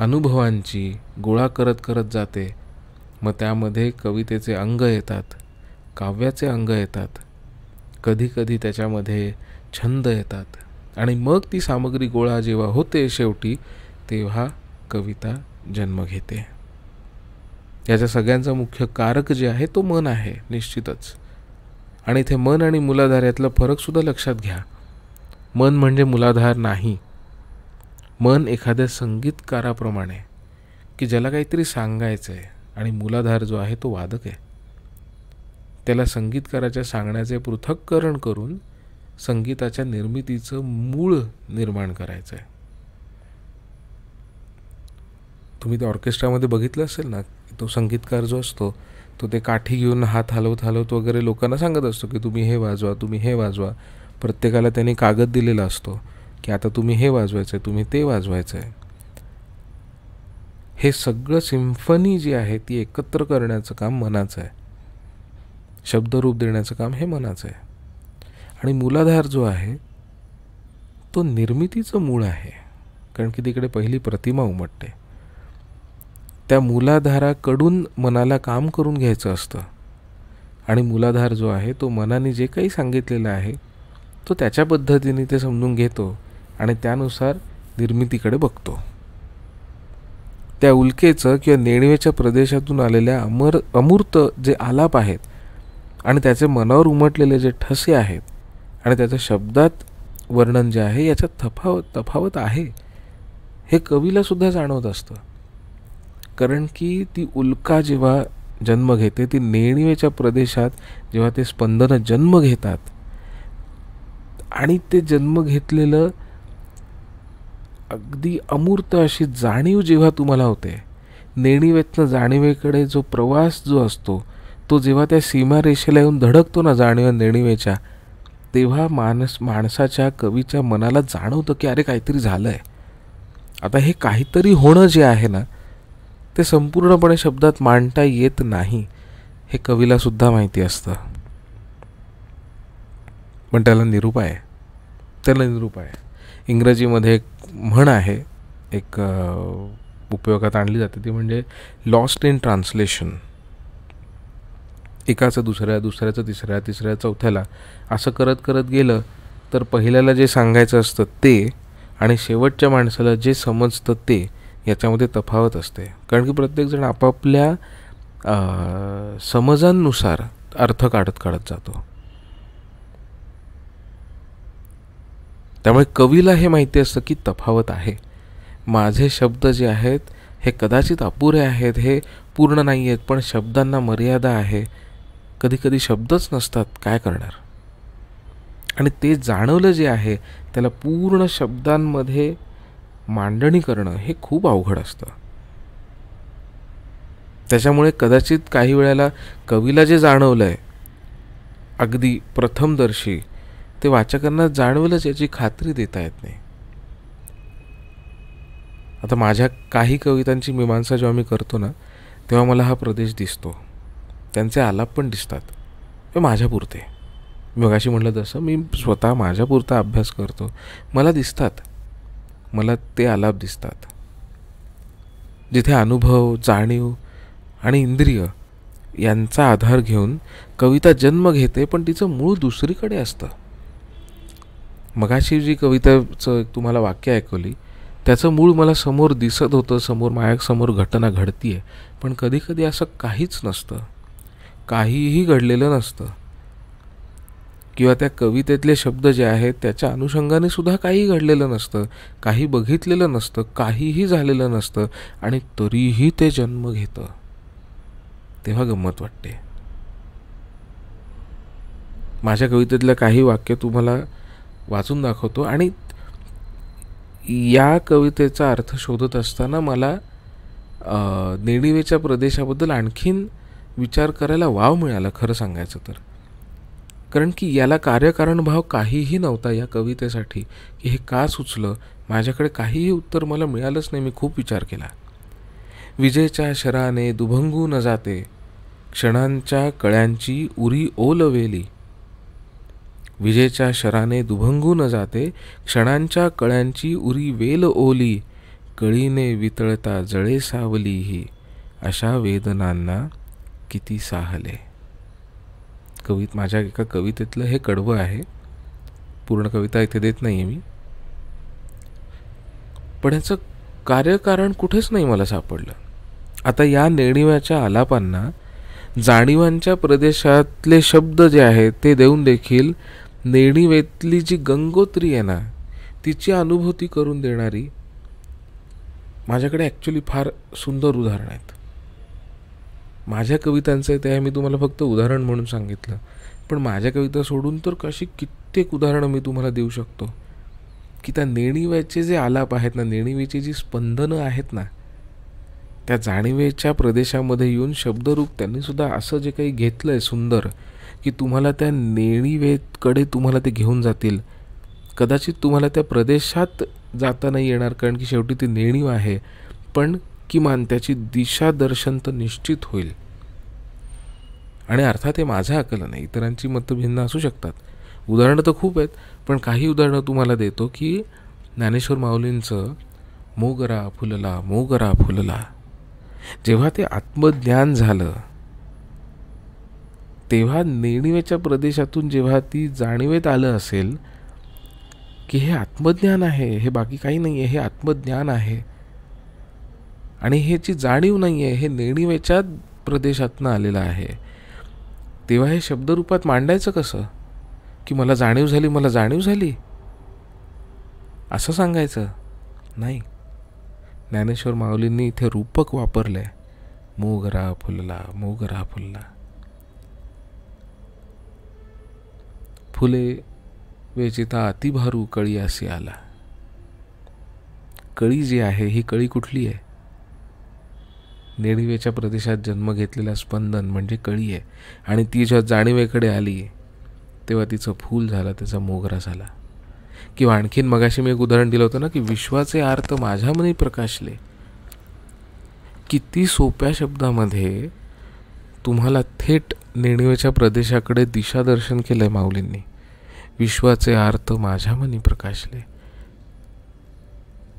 अनुभवांची गोळा करत करत जाते मग त्यामध्ये कवितेचे अंग येतात काव्याचे अंग येतात कधीकधी त्याच्यामध्ये छंद येतात आणि मग ती सामग्री गोळा जेव्हा होते शेवटी तेव्हा कविता जन्म घेते याच्या सगळ्यांचा मुख्य कारक जे आहे तो मन आहे निश्चितच आणि इथे मन आणि मुलाधार यातला फरकसुद्धा लक्षात घ्या मन म्हणजे मुलाधार नाही मन एखाद्या संगीतकाराप्रमाणे की ज्याला काहीतरी सांगायचं आहे आणि मुलाधार जो आहे तो वादक आहे त्याला संगीतकाराच्या सांगण्याचे पृथक्करण करून संगीताच्या निर्मितीचं मूळ निर्माण करायचं आहे तुम्ही त्या ऑर्केस्ट्रामध्ये बघितलं असेल ना तो संगीतकार जो असतो तो ते काठी घेऊन हात हलवत हलवत वगैरे लोकांना सांगत असतो की तुम्ही हे वाजवा तुम्ही हे वाजवा प्रत्येकाला त्यांनी कागद दिलेला असतो की आता तुम्ही हे वाजवायचं आहे तुम्ही ते वाजवायचं आहे हे सगळं सिम्फनी जी आहे ती एकत्र करण्याचं काम मनाचं आहे शब्दरूप देण्याचं काम हे मनाचं आहे आणि मूलाधार जो आहे तो निर्मितीचं मूळ आहे कारण की तिकडे पहिली प्रतिमा उमटते त्या मूलाधाराकडून मनाला काम करून घ्यायचं असतं आणि मूलाधार जो आहे तो मनाने जे काही सांगितलेलं आहे तो त्याच्या पद्धतीने ते समजून घेतो आणि त्यानुसार निर्मितीकडे बघतो त्या उल्केचं किंवा नेणवेच्या प्रदेशातून आलेल्या अमर अमूर्त जे आलाप आहेत आणि त्याचे मनावर उमटलेले जे ठसे आहेत आणि त्याचं शब्दात वर्णन जे आहे याच्यात तफावत तफावत आहे हे कवीलासुद्धा जाणवत असतं कारण की ती उल्का जेव्हा जन्म घेते ती नेणिवेच्या प्रदेशात जेव्हा ते स्पंदनं जन्म घेतात आणि ते जन्म घेतलेलं अगदी अमूर्त अशी जाणीव जेव्हा तुम्हाला होते नेणिवेतनं जाणिवेकडे जो प्रवास जो असतो तो जेव्हा त्या सीमारेषेला येऊन धडकतो ना जाणीव नेणिवेच्या तेव्हा माणस माणसाच्या कवीच्या मनाला जाणवतं की अरे काहीतरी झालं आहे आता हे काहीतरी होणं जे आहे ना ते संपूर्णपणे शब्दात मांडता येत नाही हे कवीला सुद्धा माहिती असतं पण त्याला आहे त्याला आहे इंग्रजीमध्ये एक म्हण आहे एक उपयोगात आणली जाते ती म्हणजे लॉस्ट इन ट्रान्सलेशन एकाचं दुसऱ्या दुसऱ्याचं तिसऱ्या तिसऱ्या चौथ्याला असं करत करत गेलं तर पहिल्याला जे सांगायचं असतं ते आणि शेवटच्या माणसाला जे समजतं ते याच्यामध्ये तफावत असते कारण की प्रत्येकजण आपापल्या समजांनुसार अर्थ काढत काढत जातो त्यामुळे कवीला हे माहिती असतं की तफावत आहे माझे शब्द जे आहेत हे कदाचित अपुरे आहेत हे पूर्ण नाही आहेत पण शब्दांना मर्यादा आहे कधीकधी शब्दच नसतात काय करणार आणि ते जाणवलं जे आहे त्याला पूर्ण शब्दांमध्ये मांडणी करणं हे खूप अवघड असतं त्याच्यामुळे कदाचित काही वेळेला कवीला जे जाणवलं आहे अगदी प्रथमदर्शी ते वाचकांना जाणवलंच याची खात्री देता येत नाही आता माझ्या काही कवितांची मीमांसा जेव्हा मी करतो ना तेव्हा मला हा प्रदेश दिसतो त्यांचे आलाप पण दिसतात हे माझ्यापुरते मग अशी म्हटलं तसं मी स्वतः माझ्यापुरता अभ्यास करतो मला दिसतात मला ते आलाप दिसतात जिथे अनुभव जाणीव आणि इंद्रिय यांचा आधार घेऊन कविता जन्म घेते पण तिचं मूळ दुसरीकडे असतं मगाशी जी कविताचं तुम्हाला वाक्य ऐकवली त्याचं मूळ मला समोर दिसत होतं समोर समोर घटना घडती पण कधीकधी असं काहीच नसतं काहीही घडलेलं नसतं किंवा त्या कवितेतले शब्द जे आहेत त्याच्या अनुषंगाने सुद्धा काही घडलेलं नसतं काही बघितलेलं नसतं काहीही झालेलं नसतं आणि तरीही ते जन्म घेतं तेव्हा गंमत वाटते माझ्या कवितेतलं काही वाक्य तुम्हाला वाचून दाखवतो आणि या कवितेचा अर्थ शोधत असताना मला नेणिवेच्या प्रदेशाबद्दल आणखीन विचार करायला वाव मिळाला खरं सांगायचं तर कारण की याला कार्यकारणभाव काहीही नव्हता या कवितेसाठी की हे का सुचलं माझ्याकडे काहीही उत्तर मला मिळालंच नाही मी खूप विचार केला विजेच्या शराने दुभंगू न जाते क्षणांच्या कळ्यांची उरी ओलवेली विजेच्या शराने दुभंगू न जाते क्षणांच्या कळ्यांची उरी वेल ओली कळीने वितळता जळे सावली ही अशा वेदनांना किती साहले कवित माझ्या एका कवितेतलं हे कडवं आहे पूर्ण कविता इथे देत नाही आहे मी पण याचं कार्यकारण कुठेच नाही मला सापडलं आता या नेणिव्याच्या आलापांना जाणीवांच्या प्रदेशातले शब्द जे आहेत ते देऊन देखील नेणिवेतली जी गंगोत्री आहे ना तिची अनुभूती करून देणारी माझ्याकडे ॲक्च्युली फार सुंदर उदाहरण आहेत माझ्या कवितांचं ते मी तुम्हाला फक्त उदाहरण म्हणून सांगितलं पण माझ्या कविता सोडून तर कशी कित्येक उदाहरणं मी तुम्हाला देऊ शकतो की त्या नेणिव्याचे जे आलाप आहेत ना नेणिवेची जी स्पंदनं आहेत ना त्या जाणिवेच्या प्रदेशामध्ये येऊन शब्दरूप त्यांनीसुद्धा असं जे काही घेतलं आहे सुंदर की तुम्हाला त्या नेणिवेकडे तुम्हाला ते घेऊन जातील कदाचित तुम्हाला त्या प्रदेशात जाता नाही येणार कारण की शेवटी ती नेणीव आहे पण किमान त्याची दिशादर्शन तर निश्चित होईल आणि अर्थात हे माझं आकलन आहे इतरांची मतं भिन्न असू शकतात उदाहरणं तर खूप आहेत पण काही उदाहरणं तुम्हाला देतो की ज्ञानेश्वर माऊलींचं मोगरा फुलला मोगरा फुलला जेव्हा ते आत्मज्ञान झालं तेव्हा नेणिवेच्या प्रदेशातून जेव्हा ती जाणीवेत आलं असेल की हे आत्मज्ञान आहे हे बाकी काही नाही आहे हे आत्मज्ञान आहे आणि ह्याची जाणीव नाही आहे हे नेणिवेच्या प्रदेशातनं आलेलं आहे तेव्हा हे शब्दरूपात मांडायचं कसं की मला जाणीव झाली मला जाणीव झाली असं सांगायचं नाही ज्ञानेश्वर माऊलींनी इथे रूपक वापरलं मोगरा फुलला मोगरा फुलला फुले वेचिता अतिभारू कळी असे आला कळी जी आहे ही कळी कुठली आहे नेडिवेच्या प्रदेशात जन्म घेतलेला स्पंदन म्हणजे कळी आहे आणि ती जेव्हा जाणीवेकडे आली तेव्हा तिचं फूल झालं त्याचा मोगरा झाला किंवा आणखीन मगाशी मी एक उदाहरण दिलं होतं ना की विश्वाचे अर्थ माझ्या मनी प्रकाशले किती सोप्या शब्दामध्ये तुम्हाला थेट नेणिवेच्या प्रदेशाकडे दिशादर्शन केलं आहे माऊलींनी विश्वाचे अर्थ माझ्या मनी प्रकाशले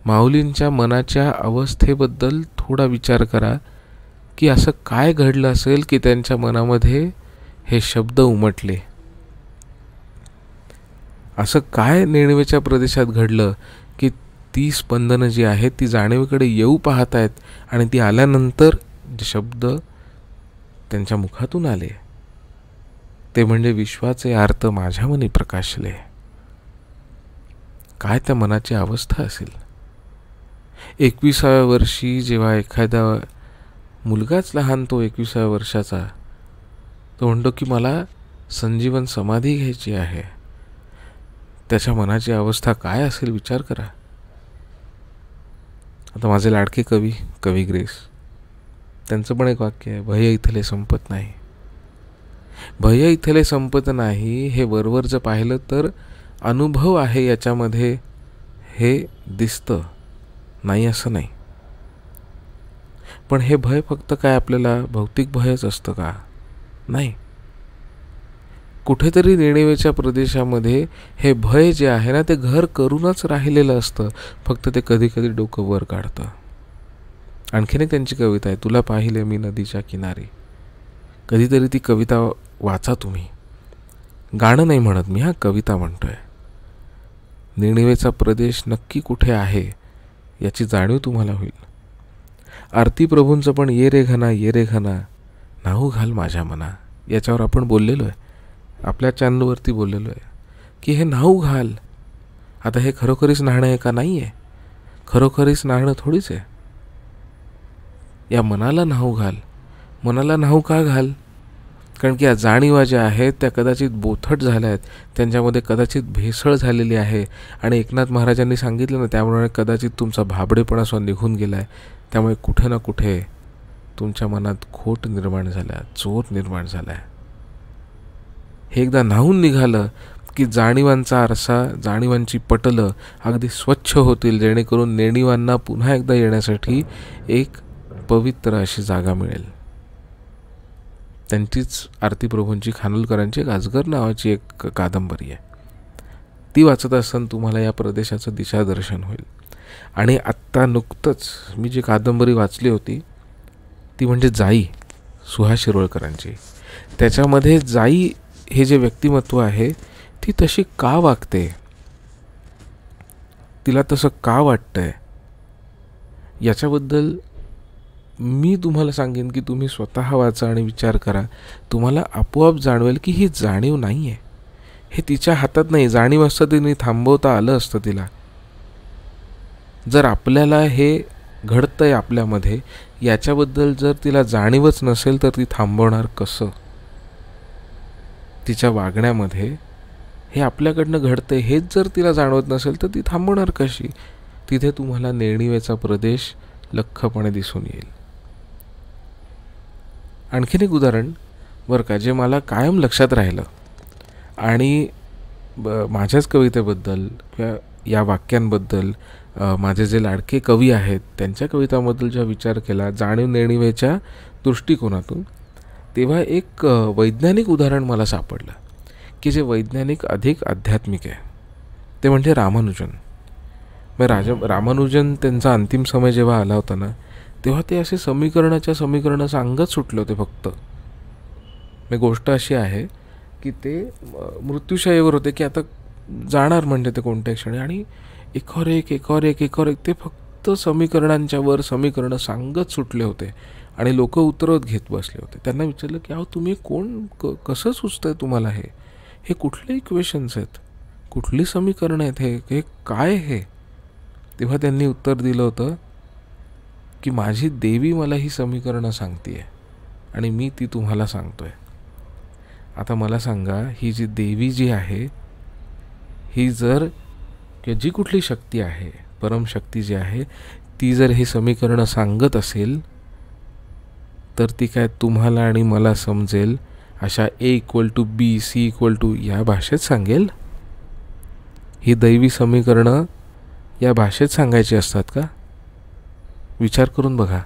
माऊलींच्या मनाच्या अवस्थेबद्दल थोडा विचार करा की असं काय घडलं असेल की त्यांच्या मनामध्ये हे शब्द उमटले असं काय नेणवेच्या प्रदेशात घडलं की ती स्पंदनं जी आहेत ती जाणीवेकडे येऊ पाहत आहेत आणि ती आल्यानंतर शब्द त्यांच्या मुखातून आले ते म्हणजे विश्वाचे अर्थ माझ्या मनी प्रकाशले काय त्या मनाची अवस्था असेल एकविसाव्या वर्षी जेव्हा एखादा मुलगाच लहान तो एकविसाव्या वर्षाचा तो म्हणतो की मला संजीवन समाधी घ्यायची आहे त्याच्या मनाची अवस्था काय असेल विचार करा आता माझे लाडके कवी कवी ग्रेस त्यांचं पण एक वाक्य आहे भय इथले संपत नाही भय इथले संपत नाही हे वरवर जर पाहिलं तर अनुभव आहे याच्यामध्ये हे दिसतं नाही असं नाही पण हे भय फक्त काय आपल्याला भौतिक भयच असतं का नाही कुठेतरी निणेवेच्या प्रदेशामध्ये हे भय जे आहे ना ते घर करूनच राहिलेलं असतं फक्त ते कधी कधी डोकं वर काढतं आणखीन एक त्यांची कविता आहे तुला पाहिले मी नदीच्या किनारी कधीतरी ती कविता वाचा तुम्ही गाणं नाही म्हणत मी हा कविता म्हणतोय निणिवेचा प्रदेश नक्की कुठे आहे याची जाणीव तुम्हाला होईल आरती प्रभूंचं पण ये रे घना ये रे घना नाहू घाल माझ्या मना याच्यावर आपण बोललेलो आहे आपल्या चॅनलवरती बोललेलो आहे की हे नाहू घाल आता हे खरोखरीच नाहणं आहे का नाही आहे खरोखरीच नाहणं थोडीच आहे या मनाला नाहू घाल मनाला नाहू का घाल कारण की या जाणीवा ज्या आहेत त्या कदाचित बोथट झाल्या आहेत त्यांच्यामध्ये कदाचित भेसळ झालेली आहे आणि एकनाथ महाराजांनी सांगितलं ना त्यामुळे कदाचित तुमचा भाबडेपणा असं निघून गेला आहे त्यामुळे कुठे ना कुठे तुमच्या मनात खोट निर्माण झाला चोर निर्माण झाला आहे हे एकदा न्हावून निघालं की जाणीवांचा आरसा जाणीवांची पटलं अगदी स्वच्छ होतील जेणेकरून नेणीवांना पुन्हा एकदा येण्यासाठी एक पवित्र अशी जागा मिळेल त्यांचीच आरती प्रभूंची खानोलकरांची गाजगर नावाची एक कादंबरी आहे ती वाचत असताना तुम्हाला या प्रदेशाचं दिशादर्शन होईल आणि आत्ता नुकतंच मी जी कादंबरी वाचली होती ती म्हणजे जाई सुहास शिरोळकरांची त्याच्यामध्ये जाई हे जे व्यक्तिमत्व आहे ती तशी का वागते तिला तसं का वाटतंय याच्याबद्दल मी तुम्हाला सांगेन की तुम्ही स्वतः वाचा आणि विचार करा तुम्हाला आपोआप जाणवेल की ही जाणीव नाही आहे हे तिच्या हातात नाही जाणीव असतं तिने थांबवता आलं असतं तिला जर आपल्याला हे घडतं आहे आपल्यामध्ये याच्याबद्दल जर तिला जाणीवच नसेल तर ती थांबवणार कसं तिच्या वागण्यामध्ये हे आपल्याकडनं घडतं हेच जर तिला जाणवत नसेल तर ती थांबवणार कशी तिथे तुम्हाला नेणिवेचा प्रदेश लख्खपणे दिसून येईल आणखीन एक उदाहरण बरं का जे मला कायम लक्षात राहिलं आणि ब माझ्याच कवितेबद्दल किंवा या वाक्यांबद्दल माझे जे लाडके कवी आहेत त्यांच्या कवितांबद्दल जेव्हा विचार केला जाणीव नेणिवेच्या दृष्टिकोनातून तेव्हा एक वैज्ञानिक उदाहरण मला सापडलं की जे वैज्ञानिक अधिक आध्यात्मिक आहे ते म्हणजे रामानुजन मग राजा रामानुजन त्यांचा अंतिम समय जेव्हा आला होता ना तेव्हा ते असे समीकरणाच्या समीकरणं सांगत सुटले होते फक्त मी गोष्ट अशी आहे की ते मृत्यूशाहीवर होते की आता जाणार म्हणजे ते कोणत्या क्षणी आणि एकावर एक एकोर एक एकावर एक ते फक्त समीकरणांच्यावर समीकरणं सांगत सुटले होते आणि लोक उतरवत घेत बसले होते त्यांना विचारलं की अहो तुम्ही कोण क कसं आहे तुम्हाला हे हे कुठले इक्वेशन्स आहेत कुठली समीकरणं आहेत हे काय हे तेव्हा त्यांनी उत्तर दिलं होतं की माझी देवी मला ही समीकरणं सांगते आहे आणि मी ती तुम्हाला सांगतो आहे आता मला सांगा ही जी देवी जी आहे ही जर किंवा जी कुठली शक्ती आहे परमशक्ती जी आहे ती जर हे समीकरणं सांगत असेल तर ती काय तुम्हाला आणि मला समजेल अशा A equal to B C equal to या भाषेत सांगेल ही दैवी समीकरणं या भाषेत सांगायची असतात का विचार करून बघा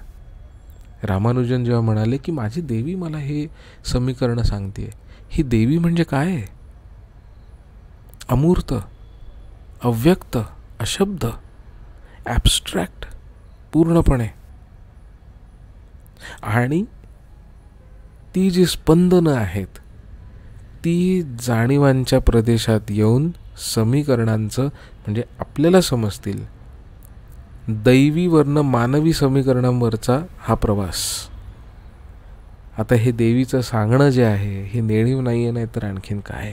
रामानुजन जेव्हा म्हणाले की माझी देवी मला हे समीकरणं सांगते ही देवी म्हणजे काय आहे अमूर्त अव्यक्त अशब्द ॲबस्ट्रॅक्ट पूर्णपणे आणि ती जी स्पंदनं आहेत ती जाणीवांच्या प्रदेशात येऊन समीकरणांचं म्हणजे आपल्याला समजतील वर्ण मानवी समीकरणांवरचा हा प्रवास आता हे देवीचं सांगणं जे आहे हे नेणीव नाही आहे नाही तर आणखीन काय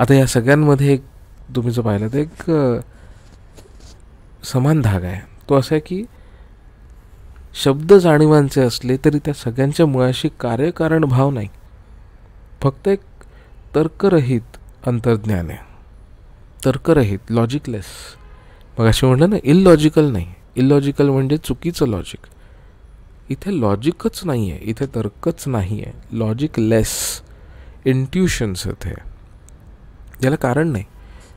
आता या सगळ्यांमध्ये एक तुम्ही जर पाहिलं तर एक समान धागा आहे तो असा आहे की शब्द जाणीवांचे असले तरी त्या सगळ्यांच्या मुळाशी कार्यकारण भाव नाही फक्त एक तर्करहित अंतर्ज्ञान आहे तर्करहित लॉजिकलेस मग असे म्हटलं ना इलॉजिकल नाही इलॉजिकल म्हणजे चुकीचं लॉजिक इथे लॉजिकच नाही आहे इथे तर्कच नाही आहे लॉजिक लेस इंट्युशन्स इथे याला कारण नाही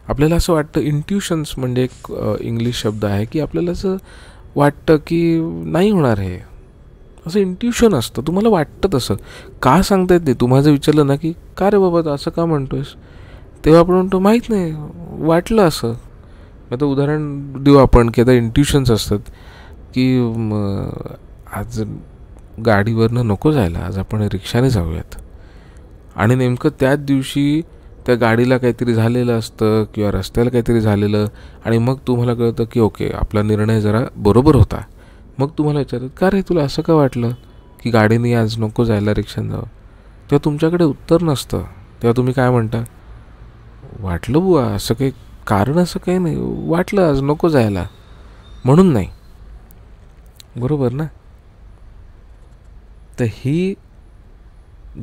आपल्याला असं वाटतं इंट्युशन्स म्हणजे एक इंग्लिश शब्द आहे की आपल्याला असं वाटतं की नाही होणार हे असं इंट्युशन असतं तुम्हाला वाटतं तसं का सांगता येत नाही तुम्हाला जर विचारलं ना की का रे बाबा असं का म्हणतोयस तेव्हा आपण म्हणतो माहीत नाही वाटलं असं मग आता उदाहरण देऊ आपण की आता इंट्युशन्स असतात की आज गाडीवरनं नको जायला आज आपण रिक्षाने जाऊयात आणि नेमकं त्याच दिवशी त्या गाडीला काहीतरी झालेलं असतं किंवा रस्त्याला काहीतरी झालेलं आणि मग तुम्हाला कळतं की ओके आपला निर्णय जरा बरोबर होता मग तुम्हाला विचारतात का रे तुला असं का वाटलं की गाडीने आज नको जायला रिक्षाने जावं तेव्हा तुमच्याकडे उत्तर नसतं तेव्हा तुम्ही काय म्हणता वाटलं बुवा असं काही कारण असं काही नाही वाटलं आज नको जायला म्हणून नाही बरोबर ना तर ही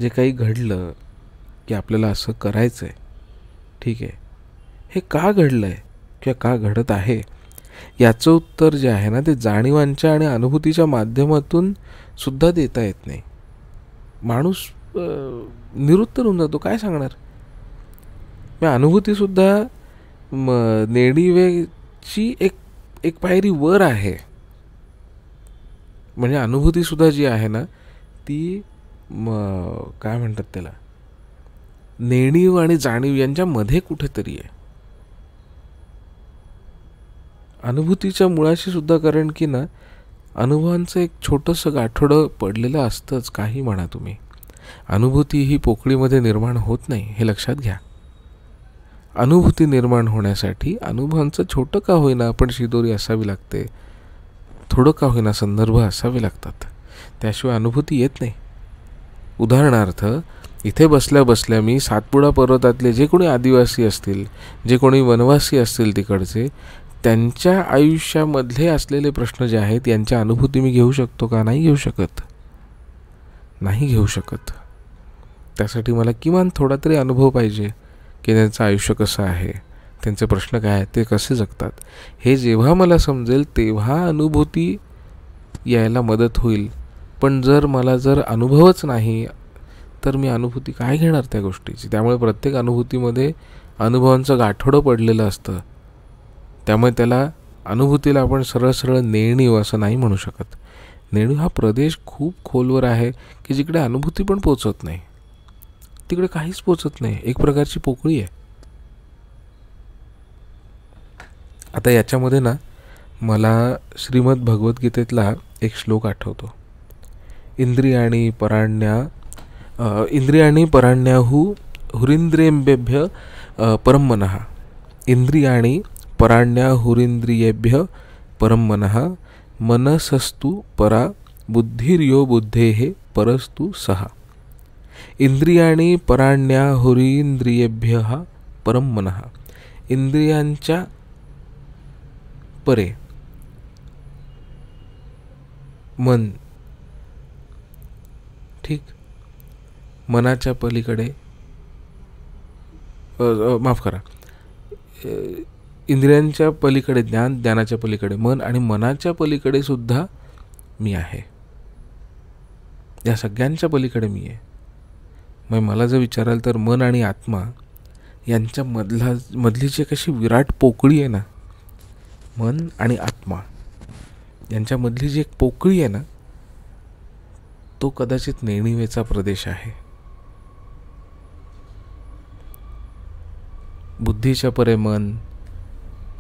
जे काही घडलं की आपल्याला असं करायचं आहे ठीक आहे हे का घडलं आहे किंवा का घडत आहे याचं उत्तर जे आहे ना ते जाणीवांच्या आणि अनुभूतीच्या माध्यमातून सुद्धा देता येत नाही माणूस निरुत्तर होऊन जातो काय सांगणार मी अनुभूतीसुद्धा म नेणिवेची एक एक पायरी वर आहे म्हणजे अनुभूतीसुद्धा जी आहे ना ती म काय म्हणतात त्याला नेणीव आणि जाणीव यांच्यामध्ये कुठेतरी आहे अनुभूतीच्या मुळाशी सुद्धा कारण की ना अनुभवांचं एक छोटंसं गाठोडं पडलेलं असतंच काही म्हणा तुम्ही अनुभूती ही पोकळीमध्ये निर्माण होत नाही हे लक्षात घ्या अनुभूती निर्माण होण्यासाठी अनुभवांचं छोटं का होईना आपण शिदोरी असावी लागते थोडं का होईना संदर्भ असावे लागतात त्याशिवाय अनुभूती येत नाही उदाहरणार्थ इथे बसल्या बसल्या मी सातपुडा पर्वतातले जे कोणी आदिवासी असतील जे कोणी वनवासी असतील तिकडचे त्यांच्या आयुष्यामधले असलेले प्रश्न जे आहेत यांच्या अनुभूती मी घेऊ शकतो का नाही घेऊ शकत नाही घेऊ शकत त्यासाठी मला किमान थोडा तरी अनुभव पाहिजे की त्यांचं आयुष्य कसं आहे त्यांचे प्रश्न काय आहेत ते कसे जगतात हे जेव्हा मला समजेल तेव्हा अनुभूती यायला मदत होईल पण जर मला जर अनुभवच नाही तर मी अनुभूती काय घेणार त्या गोष्टीची त्यामुळे प्रत्येक अनुभूतीमध्ये अनुभवांचं गाठोडं पडलेलं असतं त्यामुळे त्याला अनुभूतीला आपण सरळ सरळ नेणीव असं नाही म्हणू शकत नेणू हा प्रदेश खूप खोलवर आहे की जिकडे अनुभूती पण पोचत नाही तिकडे काहीच पोचत नाही एक प्रकारची पोकळी आहे आता याच्यामध्ये ना मला श्रीमद भगवद्गीतेतला एक श्लोक आठवतो आणि पराण्या आणि पराण्याहू हुरिंद्रियेभ्य इंद्रिय आणि पराण्या हुरिंद्रियेभ्य मनहा मनसस्तु परा बुद्धिर्यो बुद्धे परस्तु सहा इंद्रियाणि पराण्या हुरींद्रियेभ्य परम मन इंद्रियांच्या परे मन ठीक मनाच्या पलीकडे माफ करा इंद्रियांच्या पलीकडे ज्ञान ज्ञानाच्या पलीकडे मन आणि मनाच्या पलीकडे सुद्धा मी आहे या सगळ्यांच्या पलीकडे मी आहे मग मला जर विचाराल तर मन आणि आत्मा यांच्यामधला मधली जी कशी विराट पोकळी आहे ना मन आणि आत्मा यांच्यामधली जी एक पोकळी आहे ना तो कदाचित नेणिवेचा प्रदेश आहे बुद्धीच्या परे मन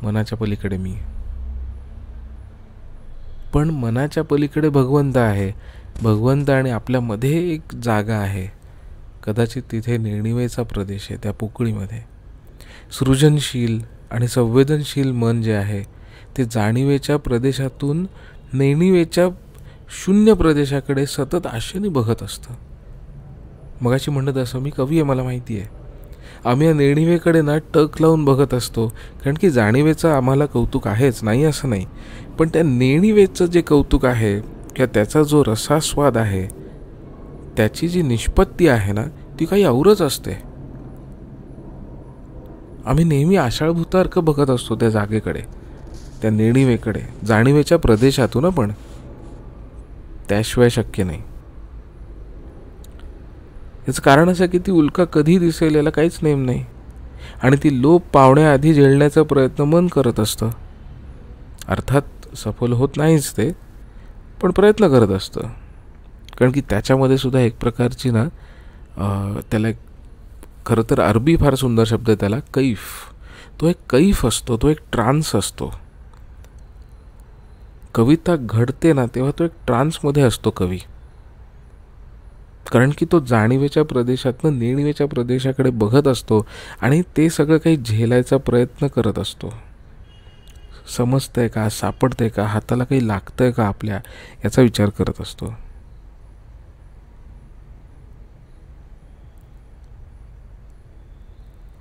मनाच्या पलीकडे मी पण मनाच्या पलीकडे भगवंत आहे भगवंत आणि आपल्यामध्ये एक जागा आहे कदाचित तिथे नेणिवेचा प्रदेश आहे त्या पोकळीमध्ये सृजनशील आणि संवेदनशील मन जे आहे ते जाणिवेच्या प्रदेशातून नेणिवेच्या शून्य प्रदेशाकडे सतत आशेने बघत असतं मगाशी म्हणत असं मी कवी आहे मला माहिती आहे आम्ही या नेणिवेकडे ना टक लावून बघत असतो कारण की जाणिवेचं आम्हाला कौतुक आहेच नाही असं नाही पण त्या नेणिवेचं जे कौतुक आहे किंवा त्याचा जो रसास्वाद आहे त्याची जी निष्पत्ती आहे ना ती काही औरच असते आम्ही नेहमी आषाढभूतार्क बघत असतो त्या जागेकडे त्या नेणिवेकडे जाणिवेच्या प्रदेशातून पण त्याशिवाय शक्य नाही याचं कारण असं की ती उल्का कधी दिसेल याला काहीच नेम नाही आणि ती लोप पावण्याआधी झेलण्याचा प्रयत्न मन करत असतं अर्थात सफल होत नाहीच ते पण प्रयत्न करत असतं कारण की त्याच्यामध्ये सुद्धा एक प्रकारची ना त्याला एक खरं तर अरबी फार सुंदर शब्द आहे त्याला कैफ तो एक कैफ असतो तो एक ट्रान्स असतो कविता घडते ना तेव्हा तो एक ट्रान्समध्ये असतो कवी कारण की तो जाणीवेच्या प्रदेशातनं नेणीवेच्या प्रदेशाकडे बघत असतो आणि ते सगळं काही झेलायचा प्रयत्न करत असतो समजतंय का सापडतंय का हाताला काही लागतंय का आपल्या याचा विचार करत असतो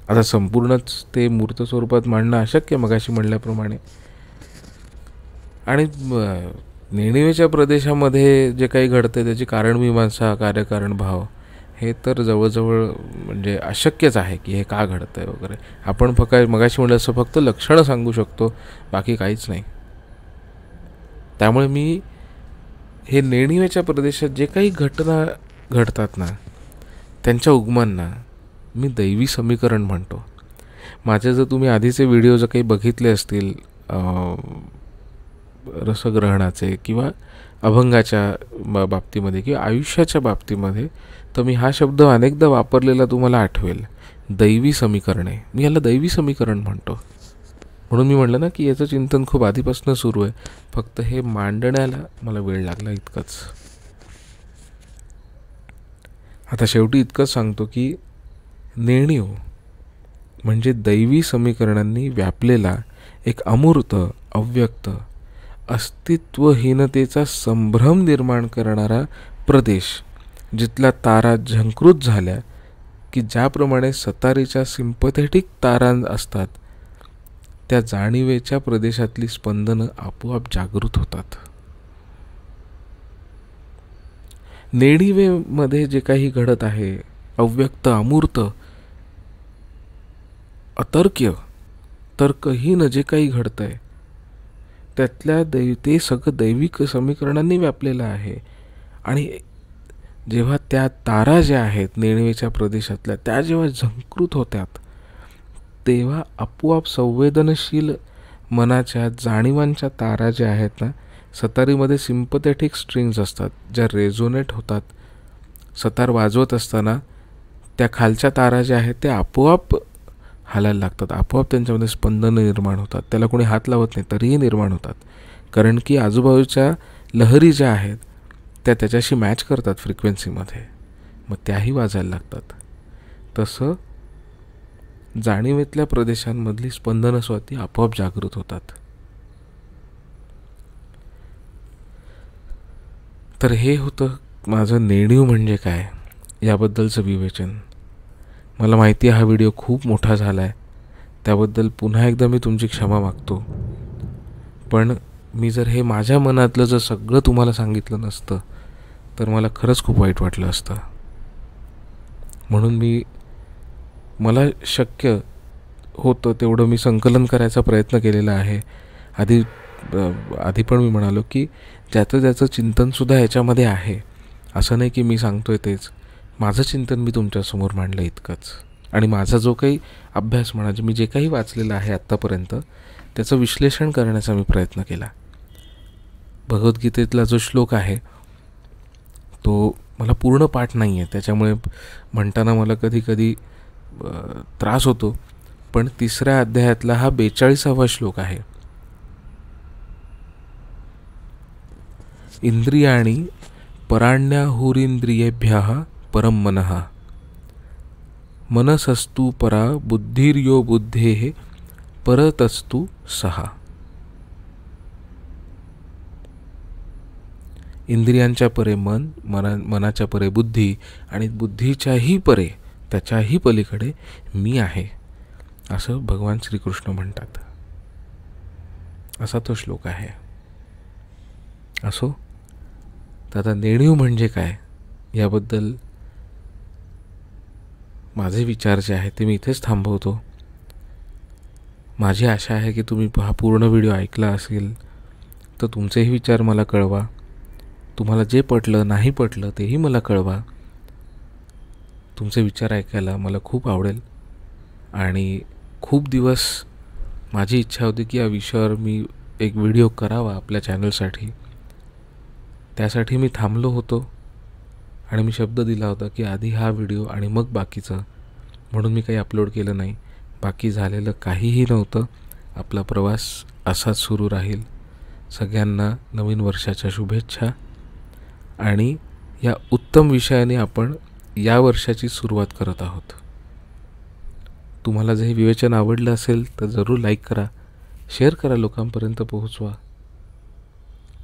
आता संपूर्णच ते मूर्त स्वरूपात मांडणं अशक्य मगाशी म्हणल्याप्रमाणे आणि नेणिवेच्या प्रदेशामध्ये जे काही घडतं त्याची कारणमीमांसा कार्यकारण भाव हे तर जवळजवळ म्हणजे अशक्यच आहे की हे का घडतं आहे वगैरे आपण फक्त मगाशी म्हणलं असं फक्त लक्षणं सांगू शकतो बाकी काहीच नाही त्यामुळे मी हे नेणिवेच्या प्रदेशात जे काही घटना घडतात ना त्यांच्या उगमांना मी दैवी समीकरण म्हणतो माझे जर तुम्ही आधीचे व्हिडिओ जर काही बघितले असतील रसग्रहणाचे किंवा अभंगाच्या बाबतीमध्ये किंवा आयुष्याच्या बाबतीमध्ये तर मी हा शब्द अनेकदा वापरलेला तुम्हाला आठवेल दैवी समीकरणे मी याला दैवी समीकरण म्हणतो म्हणून मी म्हटलं ना की याचं चिंतन खूप आधीपासून सुरू आहे फक्त हे मांडण्याला मला वेळ लागला इतकंच आता शेवटी इतकंच सांगतो की नेणीव म्हणजे दैवी समीकरणांनी व्यापलेला एक अमूर्त अव्यक्त अस्तित्वहीनतेचा संभ्रम निर्माण करणारा प्रदेश जिथल्या तारा झंकृत झाल्या की ज्याप्रमाणे सतारीच्या सिम्पथेटिक तारा असतात त्या जाणीवेच्या प्रदेशातली स्पंदनं आपोआप जागृत होतात नेणिवेमध्ये जे काही घडत आहे अव्यक्त अमूर्त अतर्क्य तर्कहीन जे काही घडतं आहे त्यातल्या दै ते सगळं दैविक समीकरणांनी व्यापलेलं आहे आणि जेव्हा त्या तारा ज्या आहेत नेणवेच्या प्रदेशातल्या त्या जेव्हा झंकृत होत्यात तेव्हा आपोआप संवेदनशील मनाच्या जाणीवांच्या तारा ज्या आहेत ना सतारीमध्ये सिम्पथेटिक स्ट्रिंग्ज असतात ज्या रेझोनेट होतात सतार वाजवत असताना त्या खालच्या तारा ज्या आहेत त्या आपोआप हालायला लागतात आपोआप त्यांच्यामध्ये स्पंदनं निर्माण होतात त्याला कोणी हात लावत नाही तरीही निर्माण होतात कारण की आजूबाजूच्या लहरी ज्या आहेत त्या त्याच्याशी मॅच करतात फ्रिक्वेन्सीमध्ये मग त्याही वाजायला लागतात तसं जाणीवेतल्या प्रदेशांमधली स्पंदनं स्वाती आपोआप जागृत होतात तर हे होतं माझं नेणीव म्हणजे काय याबद्दलचं विवेचन मला माहिती हा व्हिडिओ खूप मोठा झाला आहे त्याबद्दल पुन्हा एकदा मी तुमची क्षमा मागतो पण मी जर हे माझ्या मनातलं जर सगळं तुम्हाला सांगितलं नसतं तर मला खरंच खूप वाईट वाटलं असतं म्हणून मी मला शक्य होतं तेवढं मी संकलन करायचा प्रयत्न केलेला आहे आधी आधी पण मी म्हणालो की ज्याचं ज्याचं चिंतनसुद्धा याच्यामध्ये आहे असं नाही की मी सांगतो आहे तेच माझं चिंतन मी तुमच्यासमोर मांडलं इतकंच आणि माझा जो काही अभ्यास म्हणा मी जे काही वाचलेलं आहे आत्तापर्यंत त्याचं विश्लेषण करण्याचा मी प्रयत्न केला भगवद्गीतेतला जो श्लोक आहे तो मला पूर्ण पाठ नाही आहे त्याच्यामुळे म्हणताना मला कधी कधी त्रास होतो पण तिसऱ्या अध्यायातला हा बेचाळीसावा श्लोक आहे इंद्रियाणी पराण्या परम मनः मनसस्तु परा बुद्धिर्यो बुद्धे परतस्तु सहा इंद्रियांच्या परे मन मना मनाच्या परे बुद्धी आणि बुद्धीच्याही परे त्याच्याही पलीकडे मी आहे असं भगवान श्रीकृष्ण म्हणतात असा तो श्लोक आहे असो तर आता नेणीव म्हणजे काय याबद्दल माझे विचार जे आहेत ते मी इथेच थांबवतो माझी आशा आहे की तुम्ही हा पूर्ण व्हिडिओ ऐकला असेल तर तुमचेही विचार मला कळवा तुम्हाला जे पटलं नाही पटलं तेही मला कळवा तुमचे विचार ऐकायला मला खूप आवडेल आणि खूप दिवस माझी इच्छा होती की या विषयावर मी एक व्हिडिओ करावा आपल्या चॅनलसाठी त्यासाठी मी थांबलो होतो आणि मी शब्द दिला होता की आधी हा व्हिडिओ आणि मग बाकीचं म्हणून मी काही अपलोड केलं नाही बाकी झालेलं काहीही नव्हतं आपला प्रवास असाच सुरू राहील सगळ्यांना नवीन वर्षाच्या शुभेच्छा आणि या उत्तम विषयाने आपण या वर्षाची सुरुवात करत आहोत तुम्हाला जर हे विवेचन आवडलं असेल तर जरूर लाईक करा शेअर करा लोकांपर्यंत पोहोचवा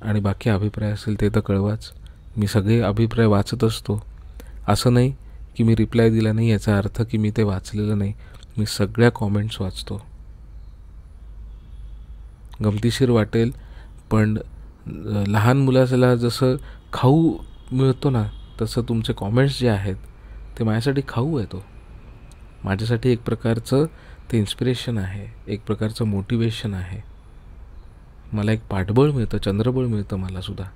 आणि बाकी अभिप्राय असेल ते तर कळवाच मी सगळे अभिप्राय वाचत असतो असं नाही की मी रिप्लाय दिला नाही याचा अर्थ की मी ते वाचलेलं नाही मी सगळ्या कॉमेंट्स वाचतो गमतीशीर वाटेल पण लहान मुलाला जसं खाऊ मिळतो ना तसं तुमचे कॉमेंट्स जे आहेत ते माझ्यासाठी खाऊ येतो माझ्यासाठी एक प्रकारचं ते इन्स्पिरेशन आहे एक प्रकारचं मोटिवेशन आहे मला एक पाठबळ मिळतं चंद्रबळ मिळतं मलासुद्धा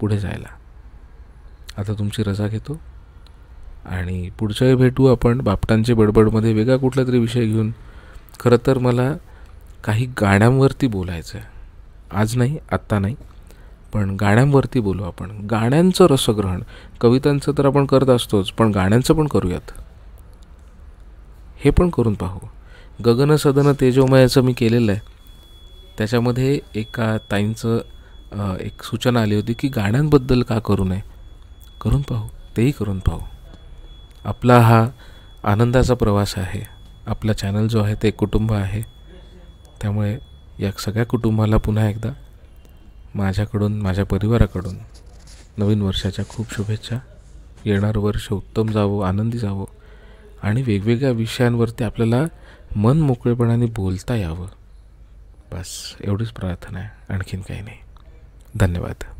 पुढे जायला आता तुमची रजा घेतो आणि वेळी भेटू आपण बापटांचे बडबडमध्ये वेगळा कुठला तरी विषय घेऊन खरं तर मला काही गाण्यांवरती बोलायचं आहे आज नाही आत्ता नाही पण गाण्यांवरती बोलू आपण गाण्यांचं रसग्रहण कवितांचं तर आपण करत असतोच पण गाण्यांचं पण करूयात हे पण करून पाहू गगन सदन तेजोमयाचं मी केलेलं आहे त्याच्यामध्ये एका ताईंचं एक सूचना आली होती की गाण्यांबद्दल का करू नये करून पाहू तेही करून पाहू आपला हा आनंदाचा प्रवास आहे आपला चॅनल जो आहे ते कुटुंब आहे त्यामुळे या सगळ्या कुटुंबाला पुन्हा एकदा माझ्याकडून माझ्या परिवाराकडून नवीन वर्षाच्या खूप शुभेच्छा येणारं वर्ष उत्तम जावं आनंदी जावं आणि वेगवेगळ्या विषयांवरती आपल्याला मन मोकळेपणाने बोलता यावं बस एवढीच प्रार्थना आहे आणखीन काही नाही धन्यवाद